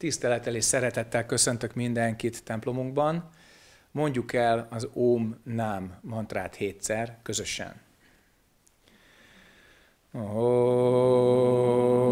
Tisztelettel és szeretettel köszöntök mindenkit templomunkban. Mondjuk el az om Nám mantrát hétszer közösen. Oh.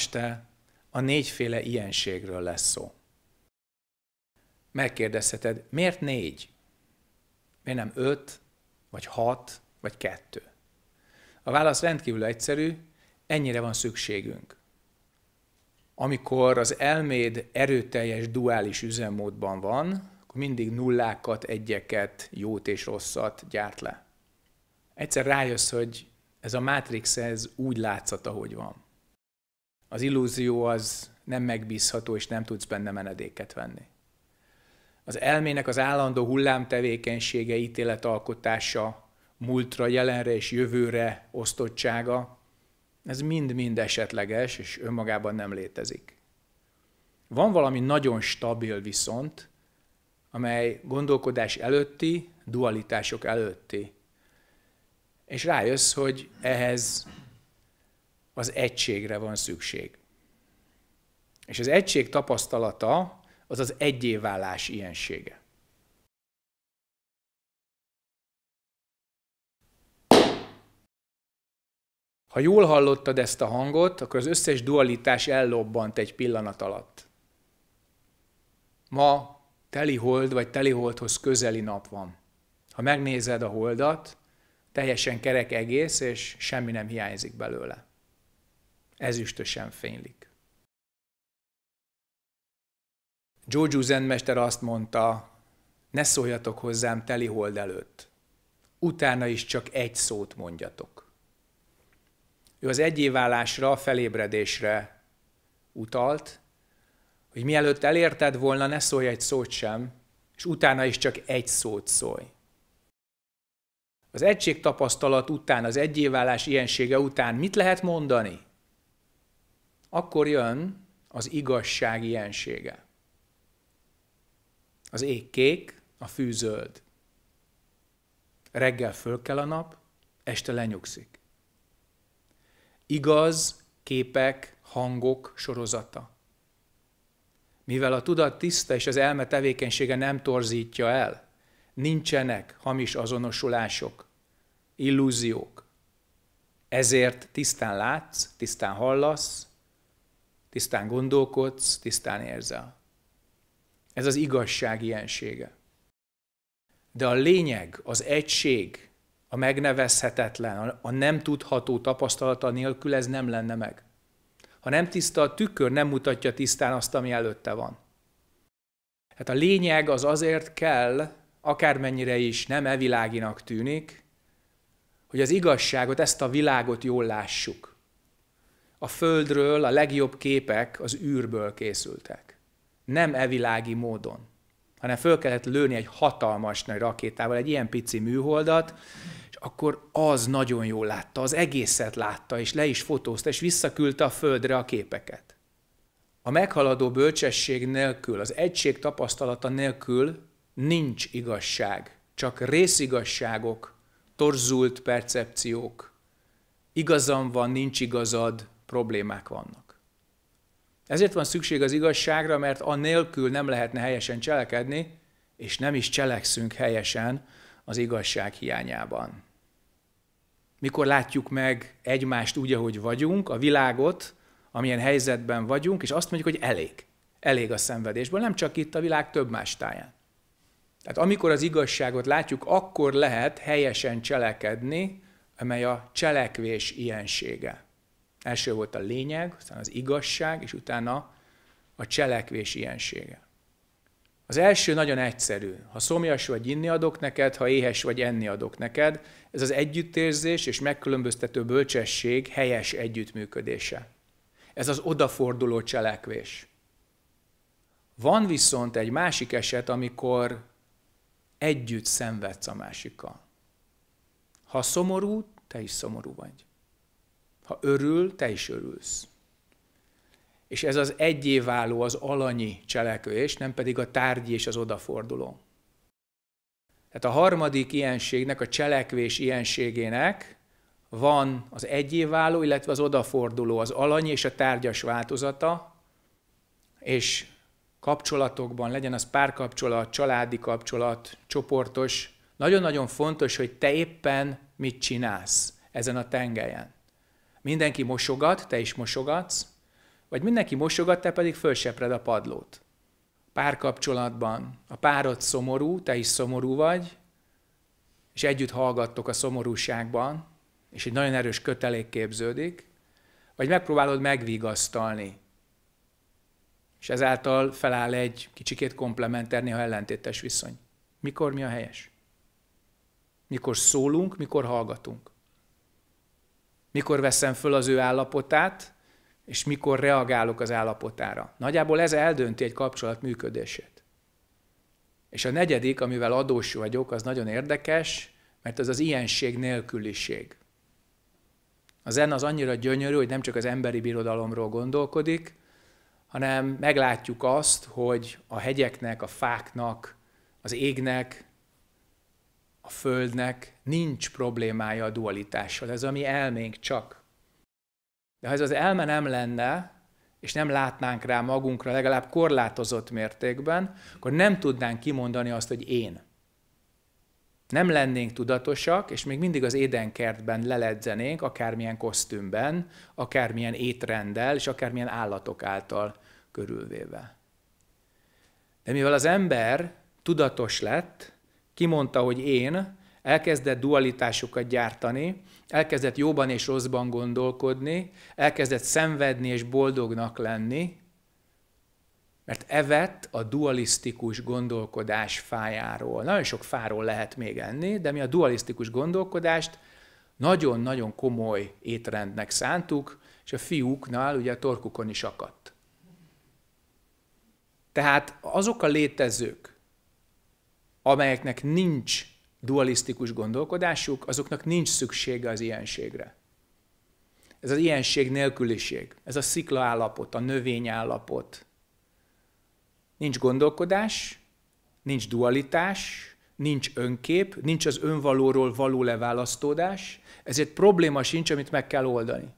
este a négyféle ilyenségről lesz szó. Megkérdezheted, miért négy? Miért nem öt, vagy hat, vagy kettő? A válasz rendkívül egyszerű, ennyire van szükségünk. Amikor az elméd erőteljes duális üzemmódban van, akkor mindig nullákat, egyeket, jót és rosszat gyárt le. Egyszer rájössz, hogy ez a Matrix ez úgy látszat, ahogy van az illúzió az nem megbízható, és nem tudsz benne menedéket venni. Az elmének az állandó hullám tevékenysége, ítéletalkotása, múltra, jelenre és jövőre osztottsága, ez mind-mind esetleges, és önmagában nem létezik. Van valami nagyon stabil viszont, amely gondolkodás előtti, dualitások előtti. És rájössz, hogy ehhez az egységre van szükség. És az egység tapasztalata az az egyévállás ilyensége. Ha jól hallottad ezt a hangot, akkor az összes dualitás ellobbant egy pillanat alatt. Ma teli hold vagy teli holdhoz közeli nap van. Ha megnézed a holdat, teljesen kerek egész, és semmi nem hiányzik belőle ezüstösen fénylik. Jojo zenmester azt mondta, ne szóljatok hozzám teli hold előtt, utána is csak egy szót mondjatok. Ő az egyéválásra, a felébredésre utalt, hogy mielőtt elérted volna, ne szólj egy szót sem, és utána is csak egy szót szólj. Az egység tapasztalat után, az egyéválás ilyensége után mit lehet mondani? akkor jön az igazság ilyensége. Az ég kék, a fű zöld. Reggel fölkel a nap, este lenyugszik. Igaz képek, hangok sorozata. Mivel a tudat tiszta és az elme tevékenysége nem torzítja el, nincsenek hamis azonosulások, illúziók. Ezért tisztán látsz, tisztán hallasz, tisztán gondolkodsz, tisztán érzel. Ez az igazság ilyensége. De a lényeg, az egység, a megnevezhetetlen, a nem tudható tapasztalata nélkül ez nem lenne meg. Ha nem tiszta a tükör, nem mutatja tisztán azt, ami előtte van. Hát a lényeg az azért kell, akármennyire is nem e világinak tűnik, hogy az igazságot, ezt a világot jól lássuk a Földről a legjobb képek az űrből készültek. Nem evilági módon, hanem föl kellett lőni egy hatalmas nagy rakétával egy ilyen pici műholdat, és akkor az nagyon jól látta, az egészet látta, és le is fotózta, és visszaküldte a Földre a képeket. A meghaladó bölcsesség nélkül, az egység tapasztalata nélkül nincs igazság, csak részigasságok, torzult percepciók. Igazam van, nincs igazad, problémák vannak. Ezért van szükség az igazságra, mert annélkül nem lehetne helyesen cselekedni, és nem is cselekszünk helyesen az igazság hiányában. Mikor látjuk meg egymást úgy, ahogy vagyunk, a világot, amilyen helyzetben vagyunk, és azt mondjuk, hogy elég. Elég a szenvedésből, nem csak itt a világ több más táján. Tehát amikor az igazságot látjuk, akkor lehet helyesen cselekedni, amely a cselekvés ilyensége. Első volt a lényeg, aztán az igazság, és utána a cselekvés ilyensége. Az első nagyon egyszerű. Ha szomjas vagy, inni adok neked, ha éhes vagy, enni adok neked. Ez az együttérzés és megkülönböztető bölcsesség helyes együttműködése. Ez az odaforduló cselekvés. Van viszont egy másik eset, amikor együtt szenvedsz a másikkal. Ha szomorú, te is szomorú vagy. Ha örül, te is örülsz. És ez az egyéváló, az alanyi cselekvés, nem pedig a tárgyi és az odaforduló. Tehát a harmadik ilyenségnek, a cselekvés ilyenségének van az egyéváló, illetve az odaforduló, az alany és a tárgyas változata, és kapcsolatokban, legyen az párkapcsolat, családi kapcsolat, csoportos, nagyon-nagyon fontos, hogy te éppen mit csinálsz ezen a tengelyen. Mindenki mosogat, te is mosogatsz, vagy mindenki mosogat, te pedig fölsepred a padlót. Párkapcsolatban a párod szomorú, te is szomorú vagy, és együtt hallgattok a szomorúságban, és egy nagyon erős kötelék képződik, vagy megpróbálod megvigasztalni, és ezáltal feláll egy kicsikét komplementer, néha ellentétes viszony. Mikor mi a helyes? Mikor szólunk, mikor hallgatunk? mikor veszem föl az ő állapotát, és mikor reagálok az állapotára. Nagyjából ez eldönti egy kapcsolat működését. És a negyedik, amivel adós vagyok, az nagyon érdekes, mert az az ilyenség nélküliség. A zen az annyira gyönyörű, hogy nem csak az emberi birodalomról gondolkodik, hanem meglátjuk azt, hogy a hegyeknek, a fáknak, az égnek Földnek nincs problémája a dualitással. Ez a mi elménk csak. De ha ez az elme nem lenne, és nem látnánk rá magunkra legalább korlátozott mértékben, akkor nem tudnánk kimondani azt, hogy én. Nem lennénk tudatosak, és még mindig az édenkertben leledzenénk, akármilyen kosztümben, akármilyen étrenddel, és akármilyen állatok által körülvéve. De mivel az ember tudatos lett, kimondta, hogy én, elkezdett dualitásokat gyártani, elkezdett jóban és rosszban gondolkodni, elkezdett szenvedni és boldognak lenni, mert evett a dualisztikus gondolkodás fájáról. Nagyon sok fáról lehet még enni, de mi a dualisztikus gondolkodást nagyon-nagyon komoly étrendnek szántuk, és a fiúknál ugye a torkukon is akadt. Tehát azok a létezők, amelyeknek nincs dualisztikus gondolkodásuk, azoknak nincs szüksége az ilyenségre. Ez az ilyenség nélküliség, ez a szikla állapot, a növény állapot. Nincs gondolkodás, nincs dualitás, nincs önkép, nincs az önvalóról való leválasztódás, ezért probléma sincs, amit meg kell oldani.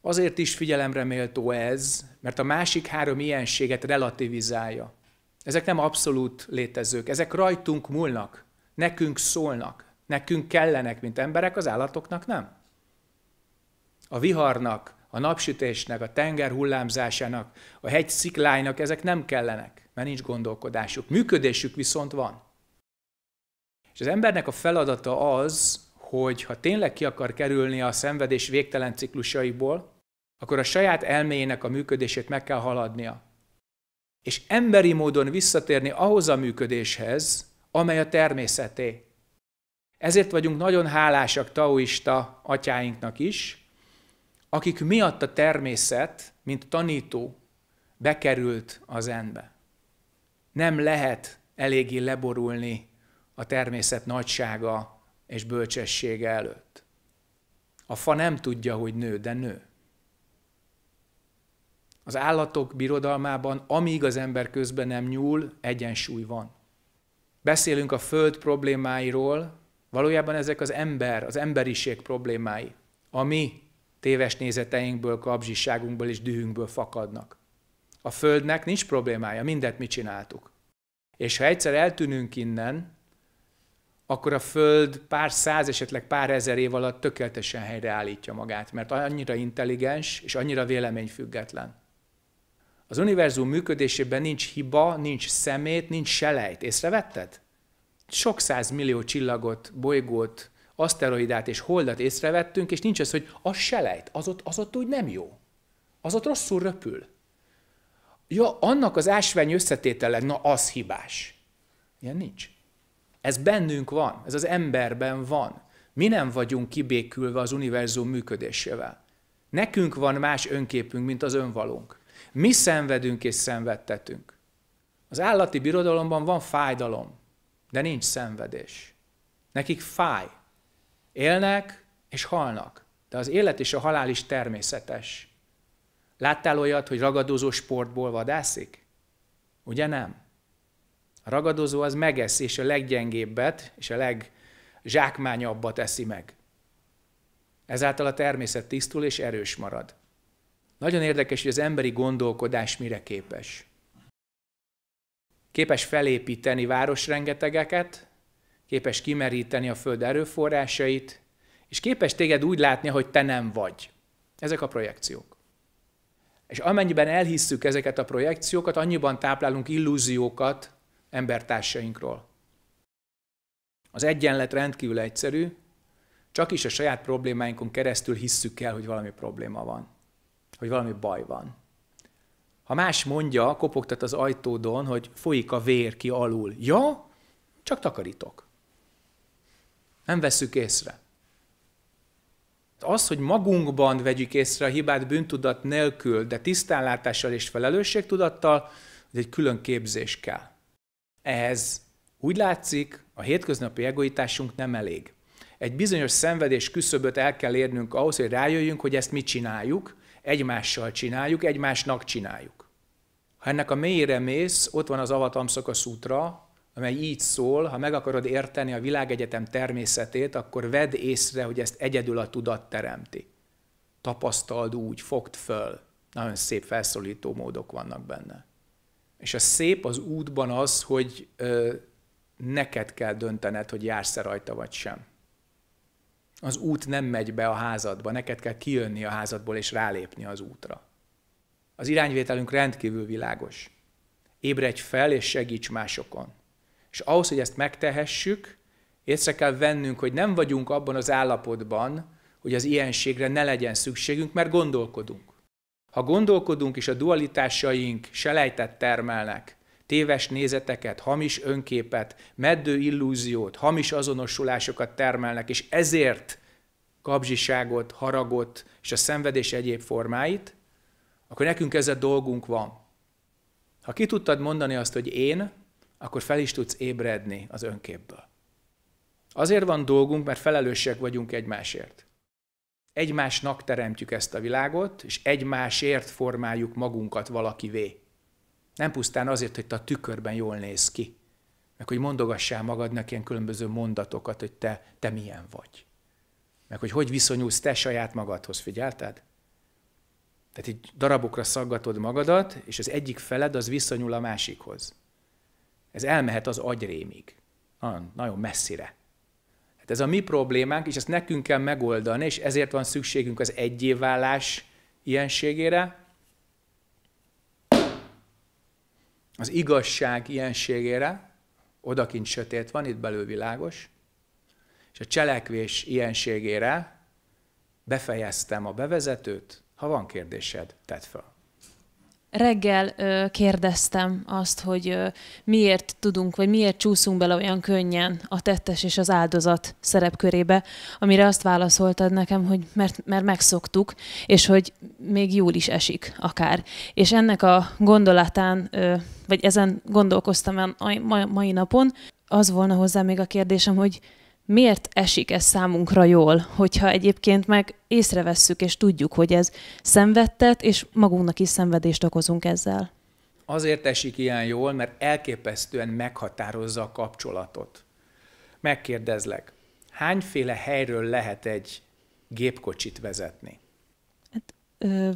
Azért is figyelemre méltó ez, mert a másik három ilyenséget relativizálja. Ezek nem abszolút létezők, ezek rajtunk múlnak, nekünk szólnak, nekünk kellenek, mint emberek, az állatoknak nem. A viharnak, a napsütésnek, a tenger hullámzásának, a hegy ezek nem kellenek, mert nincs gondolkodásuk. Működésük viszont van. És az embernek a feladata az, hogy ha tényleg ki akar kerülni a szenvedés végtelen ciklusaiból, akkor a saját elméjének a működését meg kell haladnia és emberi módon visszatérni ahhoz a működéshez, amely a természeté. Ezért vagyunk nagyon hálásak taoista atyáinknak is, akik miatt a természet, mint tanító, bekerült az enbe. Nem lehet eléggé leborulni a természet nagysága és bölcsessége előtt. A fa nem tudja, hogy nő, de nő. Az állatok birodalmában, amíg az ember közben nem nyúl, egyensúly van. Beszélünk a föld problémáiról, valójában ezek az ember, az emberiség problémái, a mi téves nézeteinkből, kapzsiságunkból és dühünkből fakadnak. A földnek nincs problémája, mindet mi csináltuk. És ha egyszer eltűnünk innen, akkor a Föld pár száz, esetleg pár ezer év alatt tökéletesen helyreállítja magát, mert annyira intelligens és annyira véleményfüggetlen. Az univerzum működésében nincs hiba, nincs szemét, nincs selejt. Észrevetted? Sok millió csillagot, bolygót, aszteroidát és holdat észrevettünk, és nincs az, hogy az selejt, az ott, az ott úgy nem jó. Az ott rosszul röpül. Ja, annak az ásvány összetétele, na az hibás. Ilyen nincs. Ez bennünk van, ez az emberben van. Mi nem vagyunk kibékülve az univerzum működésével. Nekünk van más önképünk, mint az önvalunk. Mi szenvedünk és szenvedtetünk. Az állati birodalomban van fájdalom, de nincs szenvedés. Nekik fáj. Élnek és halnak, de az élet és a halál is természetes. Láttál olyat, hogy ragadozó sportból vadászik? Ugye nem? A ragadozó az megesz, és a leggyengébbet, és a legzsákmányabbat eszi meg. Ezáltal a természet tisztul és erős marad. Nagyon érdekes, hogy az emberi gondolkodás mire képes. Képes felépíteni városrengetegeket, képes kimeríteni a föld erőforrásait, és képes téged úgy látni, hogy te nem vagy. Ezek a projekciók. És amennyiben elhisszük ezeket a projekciókat, annyiban táplálunk illúziókat embertársainkról. Az egyenlet rendkívül egyszerű, csak is a saját problémáinkon keresztül hisszük el, hogy valami probléma van hogy valami baj van. Ha más mondja, kopogtat az ajtódon, hogy folyik a vér ki alul. Ja, csak takarítok. Nem veszük észre. Az, hogy magunkban vegyük észre a hibát bűntudat nélkül, de tisztánlátással és felelősségtudattal, ez egy külön képzés kell. Ehhez úgy látszik, a hétköznapi egoitásunk nem elég. Egy bizonyos szenvedés küszöböt el kell érnünk ahhoz, hogy rájöjjünk, hogy ezt mit csináljuk, Egymással csináljuk, egymásnak csináljuk. Ha ennek a mélyére mész, ott van az Avatamszaka szútra, amely így szól, ha meg akarod érteni a világegyetem természetét, akkor vedd észre, hogy ezt egyedül a tudat teremti. Tapasztald úgy, fogd föl. Nagyon szép felszólító módok vannak benne. És a szép az útban az, hogy ö, neked kell döntened, hogy jársz-e rajta vagy sem az út nem megy be a házadba, neked kell kijönni a házadból és rálépni az útra. Az irányvételünk rendkívül világos. Ébredj fel és segíts másokon. És ahhoz, hogy ezt megtehessük, észre kell vennünk, hogy nem vagyunk abban az állapotban, hogy az ilyenségre ne legyen szükségünk, mert gondolkodunk. Ha gondolkodunk és a dualitásaink selejtet termelnek, téves nézeteket, hamis önképet, meddő illúziót, hamis azonosulásokat termelnek, és ezért kapzsiságot, haragot és a szenvedés egyéb formáit, akkor nekünk a dolgunk van. Ha ki tudtad mondani azt, hogy én, akkor fel is tudsz ébredni az önképből. Azért van dolgunk, mert felelősek vagyunk egymásért. Egymásnak teremtjük ezt a világot, és egymásért formáljuk magunkat valakivé. Nem pusztán azért, hogy te a tükörben jól néz ki, meg hogy mondogassál magadnak ilyen különböző mondatokat, hogy te, te milyen vagy. Meg hogy hogy viszonyulsz te saját magadhoz, figyelted? Tehát így darabokra szaggatod magadat, és az egyik feled az viszonyul a másikhoz. Ez elmehet az agyrémig. Nagyon, nagyon messzire. Hát ez a mi problémánk, és ezt nekünk kell megoldani, és ezért van szükségünk az egyéválás ilyenségére, az igazság ilyenségére, odakint sötét van, itt belül világos, és a cselekvés ilyenségére befejeztem a bevezetőt, ha van kérdésed, tedd fel reggel ö, kérdeztem azt, hogy ö, miért tudunk, vagy miért csúszunk bele olyan könnyen a tettes és az áldozat szerepkörébe, amire azt válaszoltad nekem, hogy mert, mert megszoktuk, és hogy még jól is esik akár. És ennek a gondolatán, ö, vagy ezen gondolkoztam a mai napon, az volna hozzá még a kérdésem, hogy miért esik ez számunkra jól, hogyha egyébként meg észrevesszük és tudjuk, hogy ez szenvedtet, és magunknak is szenvedést okozunk ezzel? Azért esik ilyen jól, mert elképesztően meghatározza a kapcsolatot. Megkérdezlek, hányféle helyről lehet egy gépkocsit vezetni? Hát, ö,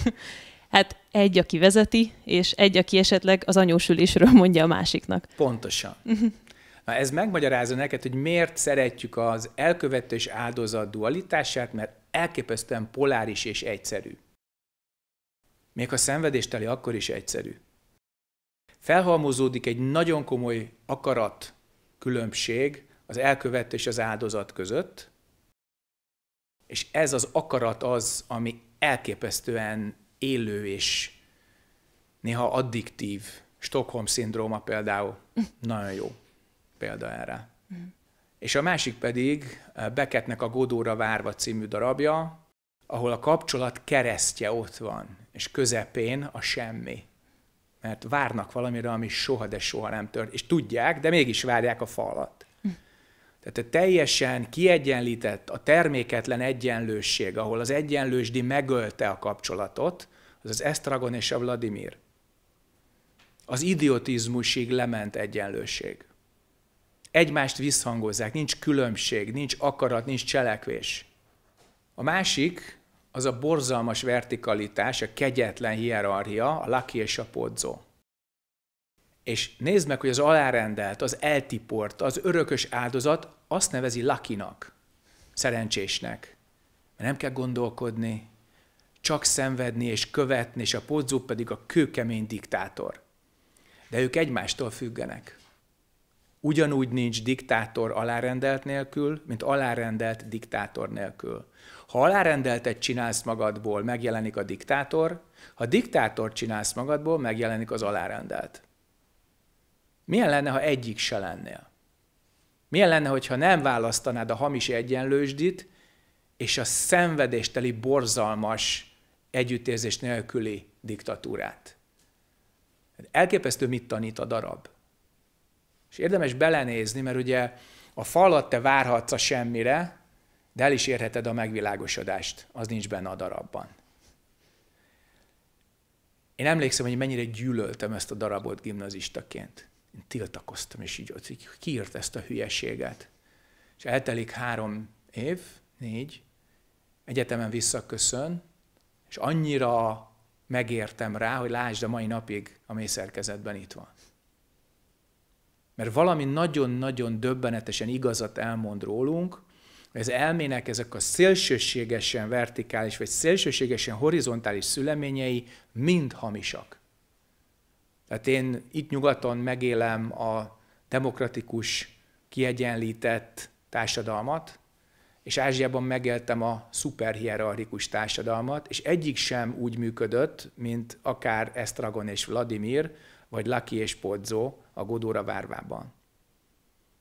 hát egy, aki vezeti, és egy, aki esetleg az anyósülésről mondja a másiknak. Pontosan. Mhm. Na ez megmagyarázza neked, hogy miért szeretjük az elkövető és áldozat dualitását, mert elképesztően poláris és egyszerű. Még ha szenvedésteli, akkor is egyszerű. Felhalmozódik egy nagyon komoly akarat különbség az elkövető és az áldozat között, és ez az akarat az, ami elképesztően élő és néha addiktív. Stockholm szindróma például. Nagyon jó példa erre. Mm. És a másik pedig eh, beketnek a Godóra várva című darabja, ahol a kapcsolat keresztje ott van, és közepén a semmi. Mert várnak valamire, ami soha, de soha nem tört. És tudják, de mégis várják a falat. Hm. Tehát a teljesen kiegyenlített, a terméketlen egyenlőség, ahol az egyenlősdi megölte a kapcsolatot, az az Esztragon és a Vladimir. Az idiotizmusig lement egyenlőség egymást visszhangozzák, nincs különbség, nincs akarat, nincs cselekvés. A másik az a borzalmas vertikalitás, a kegyetlen hierarchia, a laki és a podzó. És nézd meg, hogy az alárendelt, az eltiport, az örökös áldozat azt nevezi lakinak, szerencsésnek. Mert nem kell gondolkodni, csak szenvedni és követni, és a podzó pedig a kőkemény diktátor. De ők egymástól függenek ugyanúgy nincs diktátor alárendelt nélkül, mint alárendelt diktátor nélkül. Ha alárendeltet csinálsz magadból, megjelenik a diktátor, ha diktátort csinálsz magadból, megjelenik az alárendelt. Milyen lenne, ha egyik se lennél? Milyen lenne, hogyha nem választanád a hamis egyenlősdit és a szenvedésteli, borzalmas együttérzés nélküli diktatúrát? Elképesztő, mit tanít a darab. És érdemes belenézni, mert ugye a falat te várhatsz a semmire, de el is érheted a megvilágosodást. Az nincs benne a darabban. Én emlékszem, hogy mennyire gyűlöltem ezt a darabot gimnazistaként. Én tiltakoztam, és így, így kiírt ezt a hülyeséget. És eltelik három év, négy, egyetemen visszaköszön, és annyira megértem rá, hogy lásd a mai napig a mészerkezetben itt van mert valami nagyon-nagyon döbbenetesen igazat elmond rólunk, az elmének ezek a szélsőségesen vertikális vagy szélsőségesen horizontális szüleményei mind hamisak. Tehát én itt nyugaton megélem a demokratikus, kiegyenlített társadalmat, és Ázsiában megéltem a szuperhierarchikus társadalmat, és egyik sem úgy működött, mint akár Estragon és Vladimir, vagy Laki és Podzó a Godóra várvában.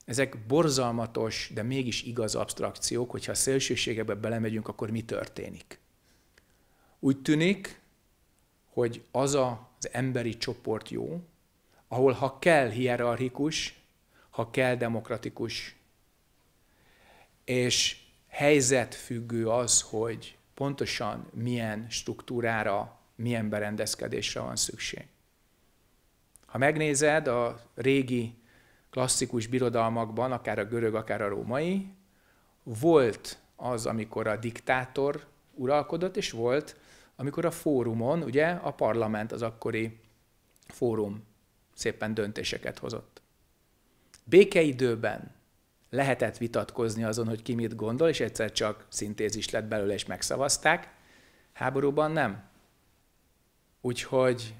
Ezek borzalmatos, de mégis igaz abstrakciók, hogyha a szélsőségekbe belemegyünk, akkor mi történik. Úgy tűnik, hogy az az emberi csoport jó, ahol ha kell hierarchikus, ha kell demokratikus, és helyzet függő az, hogy pontosan milyen struktúrára, milyen berendezkedésre van szükség. Ha megnézed a régi klasszikus birodalmakban, akár a görög, akár a római, volt az, amikor a diktátor uralkodott, és volt, amikor a fórumon, ugye a parlament az akkori fórum szépen döntéseket hozott. Békeidőben lehetett vitatkozni azon, hogy ki mit gondol, és egyszer csak szintézis lett belőle, és megszavazták. Háborúban nem. Úgyhogy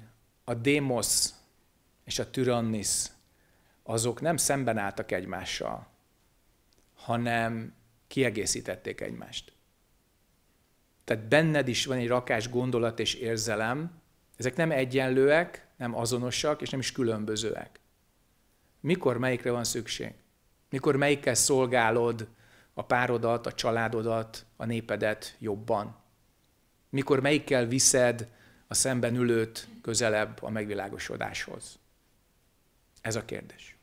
a démosz és a Tyrannis, azok nem szemben álltak egymással, hanem kiegészítették egymást. Tehát benned is van egy rakás gondolat és érzelem, ezek nem egyenlőek, nem azonosak, és nem is különbözőek. Mikor melyikre van szükség? Mikor melyikkel szolgálod a párodat, a családodat, a népedet jobban? Mikor melyikkel viszed a szemben ülőt közelebb a megvilágosodáshoz? Ez a kérdés.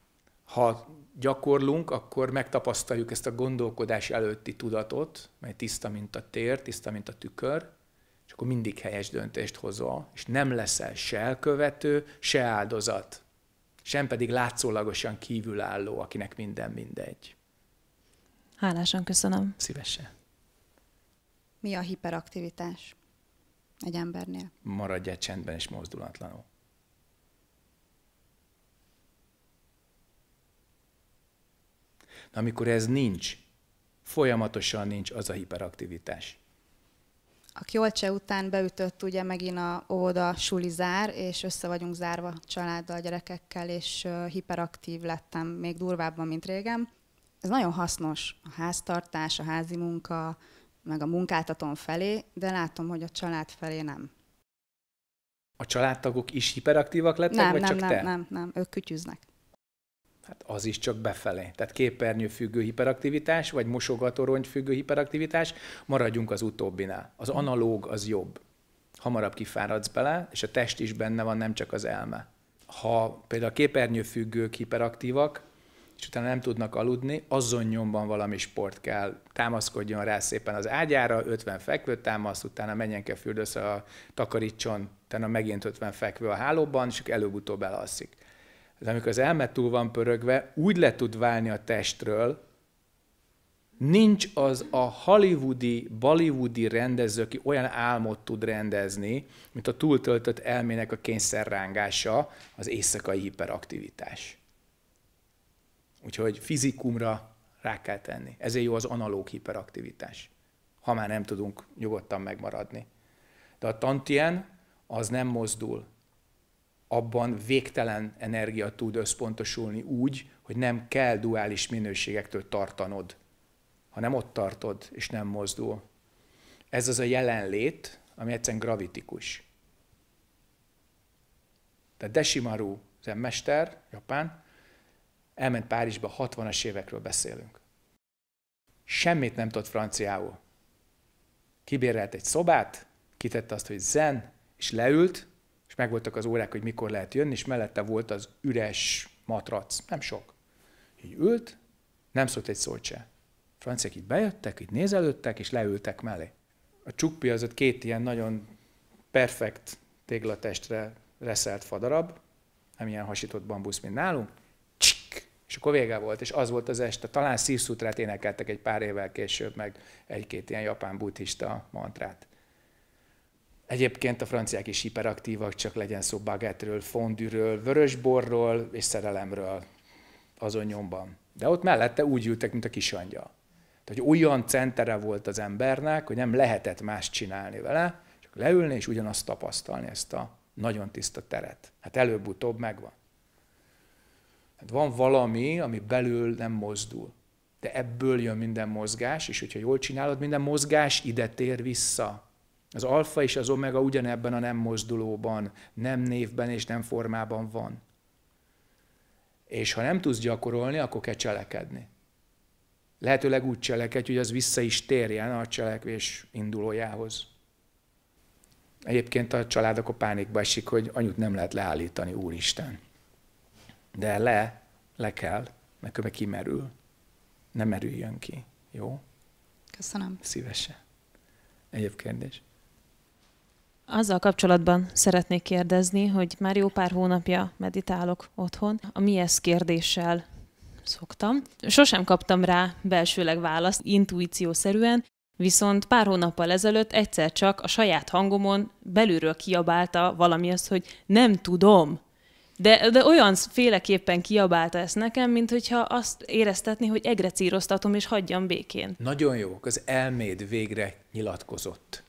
Ha gyakorlunk, akkor megtapasztaljuk ezt a gondolkodás előtti tudatot, mely tiszta, mint a tér, tiszta, mint a tükör, és akkor mindig helyes döntést hozol, és nem leszel se elkövető, se áldozat, sem pedig látszólagosan kívülálló, akinek minden mindegy. Hálásan köszönöm. Szívesen. Mi a hiperaktivitás egy embernél? Maradj egy csendben és mozdulatlanul. De amikor ez nincs, folyamatosan nincs az a hiperaktivitás. A Kjolcse után beütött ugye megint a óvoda sulizár, és össze vagyunk zárva családdal, gyerekekkel, és hiperaktív lettem, még durvábban, mint régen. Ez nagyon hasznos, a háztartás, a házi munka, meg a munkáltatón felé, de látom, hogy a család felé nem. A családtagok is hiperaktívak lettek, nem, vagy nem, csak nem, te? Nem, nem, nem, ők kütyüznek. Hát az is csak befelé. Tehát függő hiperaktivitás, vagy mosogatorony függő hiperaktivitás, maradjunk az utóbbinál. Az analóg az jobb. Hamarabb kifáradsz bele, és a test is benne van, nem csak az elme. Ha például a függők hiperaktívak, és utána nem tudnak aludni, azon nyomban valami sport kell. Támaszkodjon rá szépen az ágyára, 50 fekvő támasz, utána menjen kell fürdőszre, takarítson, utána megint 50 fekvő a hálóban, és előbb-utóbb elalszik ez amikor az elme túl van pörögve, úgy le tud válni a testről, nincs az a hollywoodi, bollywoodi rendező, aki olyan álmot tud rendezni, mint a túltöltött elmének a kényszerrángása, az éjszakai hiperaktivitás. Úgyhogy fizikumra rá kell tenni. Ezért jó az analóg hiperaktivitás, ha már nem tudunk nyugodtan megmaradni. De a tantien az nem mozdul, abban végtelen energia tud összpontosulni úgy, hogy nem kell duális minőségektől tartanod, hanem ott tartod, és nem mozdul. Ez az a jelenlét, ami egyszerűen gravitikus. Tehát Deshimaru mester, Japán, elment Párizsba, 60-as évekről beszélünk. Semmit nem tudott franciául. Kibérelt egy szobát, kitette azt, hogy zen, és leült, és megvoltak az órák, hogy mikor lehet jönni, és mellette volt az üres matrac, nem sok. Így ült, nem szólt egy szót se. Franciák így bejöttek, így nézelődtek, és leültek mellé. A csuppi az ott két ilyen nagyon perfekt téglatestre reszelt fadarab, nem ilyen hasított bambusz, mint nálunk, Csik! és akkor vége volt, és az volt az este. Talán szívszutrát énekeltek egy pár évvel később, meg egy-két ilyen japán buddhista mantrát. Egyébként a franciák is hiperaktívak, csak legyen szó bagetről, fondűről, vörösborról és szerelemről azon nyomban. De ott mellette úgy ültek, mint a kisangyal. Tehát hogy olyan centere volt az embernek, hogy nem lehetett más csinálni vele, csak leülni és ugyanazt tapasztalni ezt a nagyon tiszta teret. Hát előbb-utóbb megvan. Hát van valami, ami belül nem mozdul. De ebből jön minden mozgás, és hogyha jól csinálod, minden mozgás ide tér vissza. Az alfa és az omega ugyanebben a nem mozdulóban, nem névben és nem formában van. És ha nem tudsz gyakorolni, akkor kell cselekedni. Lehetőleg úgy cselekedj, hogy az vissza is térjen a cselekvés indulójához. Egyébként a család akkor pánikba esik, hogy anyut nem lehet leállítani, úristen. De le, le kell, mert köve kimerül. Nem merüljön ki. Jó? Köszönöm. Szívesen. Egyéb kérdés? Azzal kapcsolatban szeretnék kérdezni, hogy már jó pár hónapja meditálok otthon. A mi ez kérdéssel szoktam. Sosem kaptam rá belsőleg választ, szerűen. viszont pár hónappal ezelőtt egyszer csak a saját hangomon belülről kiabálta valami azt, hogy nem tudom. De, de olyan féleképpen kiabálta ezt nekem, mint hogyha azt éreztetni, hogy egre és hagyjam békén. Nagyon jó, az elméd végre nyilatkozott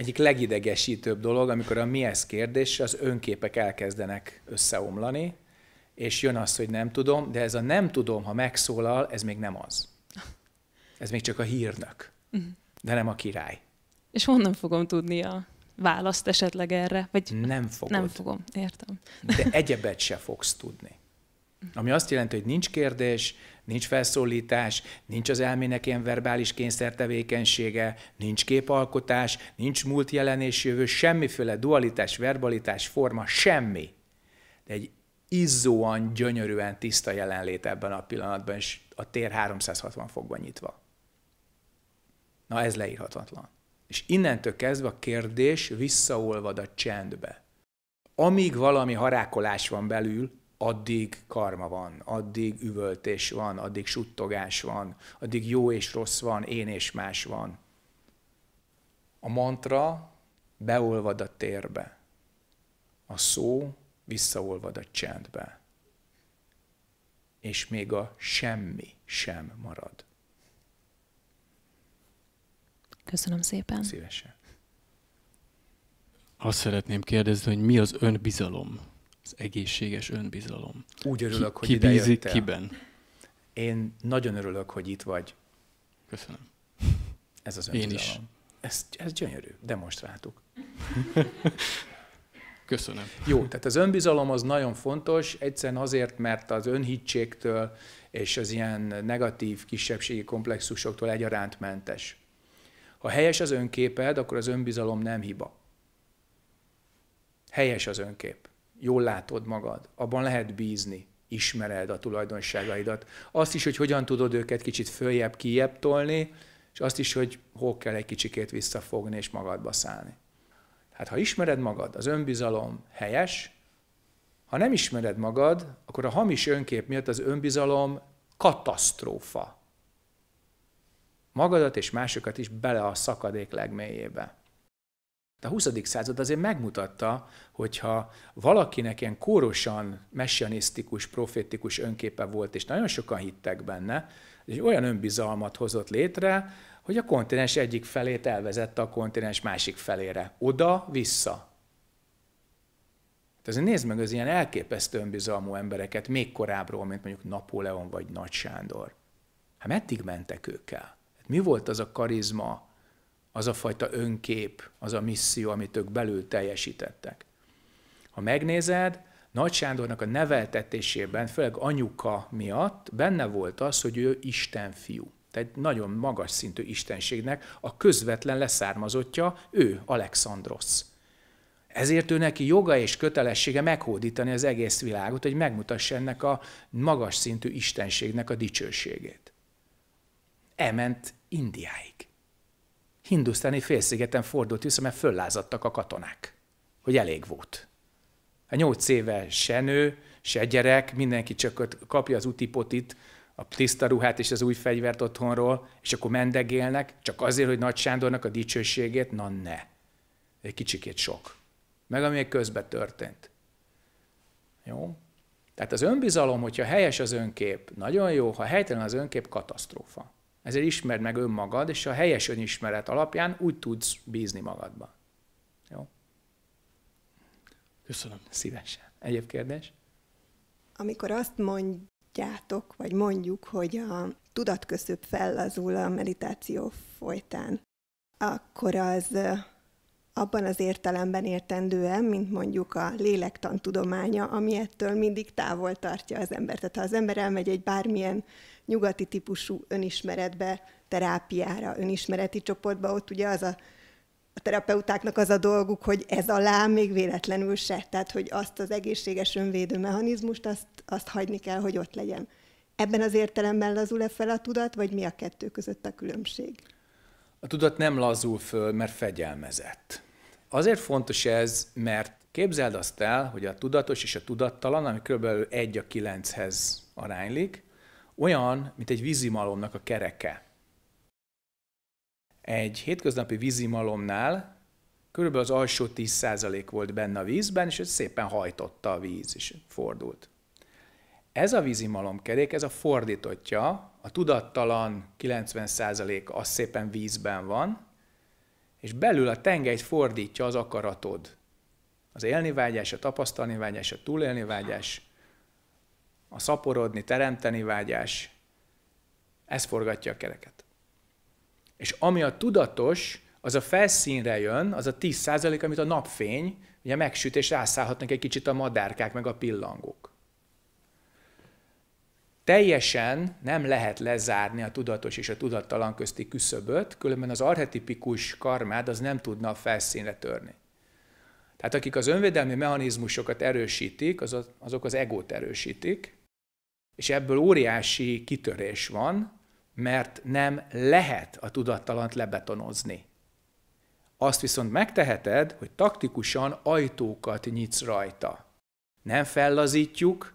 egyik legidegesítőbb dolog, amikor a mi ez kérdés, az önképek elkezdenek összeomlani, és jön az, hogy nem tudom, de ez a nem tudom, ha megszólal, ez még nem az. Ez még csak a hírnök, de nem a király. És honnan fogom tudni a választ esetleg erre? Vagy nem fogom. Nem fogom, értem. De egyebet se fogsz tudni. Ami azt jelenti, hogy nincs kérdés, nincs felszólítás, nincs az elmének ilyen verbális kényszertevékenysége, nincs képalkotás, nincs múlt jelenés, jövő, semmiféle dualitás, verbalitás, forma, semmi. De egy izzóan, gyönyörűen tiszta jelenlét ebben a pillanatban, és a tér 360 fokban nyitva. Na ez leírhatatlan. És innentől kezdve a kérdés visszaolvad a csendbe. Amíg valami harákolás van belül, addig karma van, addig üvöltés van, addig suttogás van, addig jó és rossz van, én és más van. A mantra beolvad a térbe, a szó visszaolvad a csendbe, és még a semmi sem marad. Köszönöm szépen. Szívesen. Azt szeretném kérdezni, hogy mi az önbizalom? az egészséges önbizalom. Úgy örülök, ki, hogy ki ide bízik jöttél. kiben. Én nagyon örülök, hogy itt vagy. Köszönöm. Ez az önbizalom. Én is. Ez, ez gyönyörű. Demonstráltuk. Köszönöm. Jó, tehát az önbizalom az nagyon fontos, egyszerűen azért, mert az önhitségtől és az ilyen negatív kisebbségi komplexusoktól egyaránt mentes. Ha helyes az önképed, akkor az önbizalom nem hiba. Helyes az önkép jól látod magad, abban lehet bízni, ismered a tulajdonságaidat. Azt is, hogy hogyan tudod őket kicsit följebb, kijebb tolni, és azt is, hogy hol kell egy kicsikét visszafogni és magadba szállni. Hát ha ismered magad, az önbizalom helyes, ha nem ismered magad, akkor a hamis önkép miatt az önbizalom katasztrófa. Magadat és másokat is bele a szakadék legmélyébe. A 20. század azért megmutatta, hogyha valakinek ilyen kórosan messianisztikus, profétikus önképe volt, és nagyon sokan hittek benne, és olyan önbizalmat hozott létre, hogy a kontinens egyik felét elvezette a kontinens másik felére. Oda-vissza. Tehát nézd meg az ilyen elképesztő önbizalmú embereket még korábbról, mint mondjuk Napóleon vagy Nagy Sándor. Hát meddig mentek ők el? Hát mi volt az a karizma, az a fajta önkép, az a misszió, amit ők belül teljesítettek. Ha megnézed, Nagy Sándornak a neveltetésében, főleg anyuka miatt benne volt az, hogy ő Isten fiú. Tehát nagyon magas szintű istenségnek a közvetlen leszármazottja, ő Alexandrosz. Ezért ő neki joga és kötelessége meghódítani az egész világot, hogy megmutassa ennek a magas szintű istenségnek a dicsőségét. Ement Indiáig hindusztáni félszigeten fordult vissza, mert föllázadtak a katonák, hogy elég volt. A nyolc éve se nő, se gyerek, mindenki csak kapja az utipotit, a tiszta ruhát és az új fegyvert otthonról, és akkor mendegélnek, csak azért, hogy Nagy Sándornak a dicsőségét, na ne. Egy kicsikét sok. Meg ami közben történt. Jó? Tehát az önbizalom, hogyha helyes az önkép, nagyon jó, ha helytelen az önkép, katasztrófa. Ezért ismerd meg önmagad, és a helyes önismeret alapján úgy tudsz bízni magadban. Jó? Köszönöm. Szívesen. Egyéb kérdés? Amikor azt mondjátok, vagy mondjuk, hogy a tudatköszöbb fellazul a meditáció folytán, akkor az abban az értelemben értendően, mint mondjuk a lélektan tudománya, ami ettől mindig távol tartja az embert. Tehát ha az ember elmegy egy bármilyen nyugati típusú önismeretbe, terápiára, önismereti csoportba, ott ugye az a, a terapeutáknak az a dolguk, hogy ez alá még véletlenül se. Tehát, hogy azt az egészséges önvédő mechanizmust, azt, azt hagyni kell, hogy ott legyen. Ebben az értelemben lazul-e fel a tudat, vagy mi a kettő között a különbség? A tudat nem lazul föl, mert fegyelmezett. Azért fontos ez, mert képzeld azt el, hogy a tudatos és a tudattalan, ami kb. 1 a 9-hez aránylik, olyan, mint egy vízimalomnak a kereke. Egy hétköznapi vízimalomnál körülbelül az alsó 10% volt benne a vízben, és ez szépen hajtotta a víz, és fordult. Ez a vízimalomkerék, ez a fordítottja, a tudattalan 90% az szépen vízben van, és belül a tengelyt fordítja az akaratod. Az élni vágyás, a tapasztalni vágyás, a túlélni vágyás, a szaporodni, teremteni vágyás, ez forgatja a kereket. És ami a tudatos, az a felszínre jön, az a 10% amit a napfény, ugye megsüt, és rászállhatnak egy kicsit a madárkák, meg a pillangók. Teljesen nem lehet lezárni a tudatos és a tudattalan közti küszöböt, különben az archetipikus karmád az nem tudna a felszínre törni. Tehát akik az önvédelmi mechanizmusokat erősítik, azok az egót erősítik, és ebből óriási kitörés van, mert nem lehet a tudattalant lebetonozni. Azt viszont megteheted, hogy taktikusan ajtókat nyitsz rajta. Nem fellazítjuk,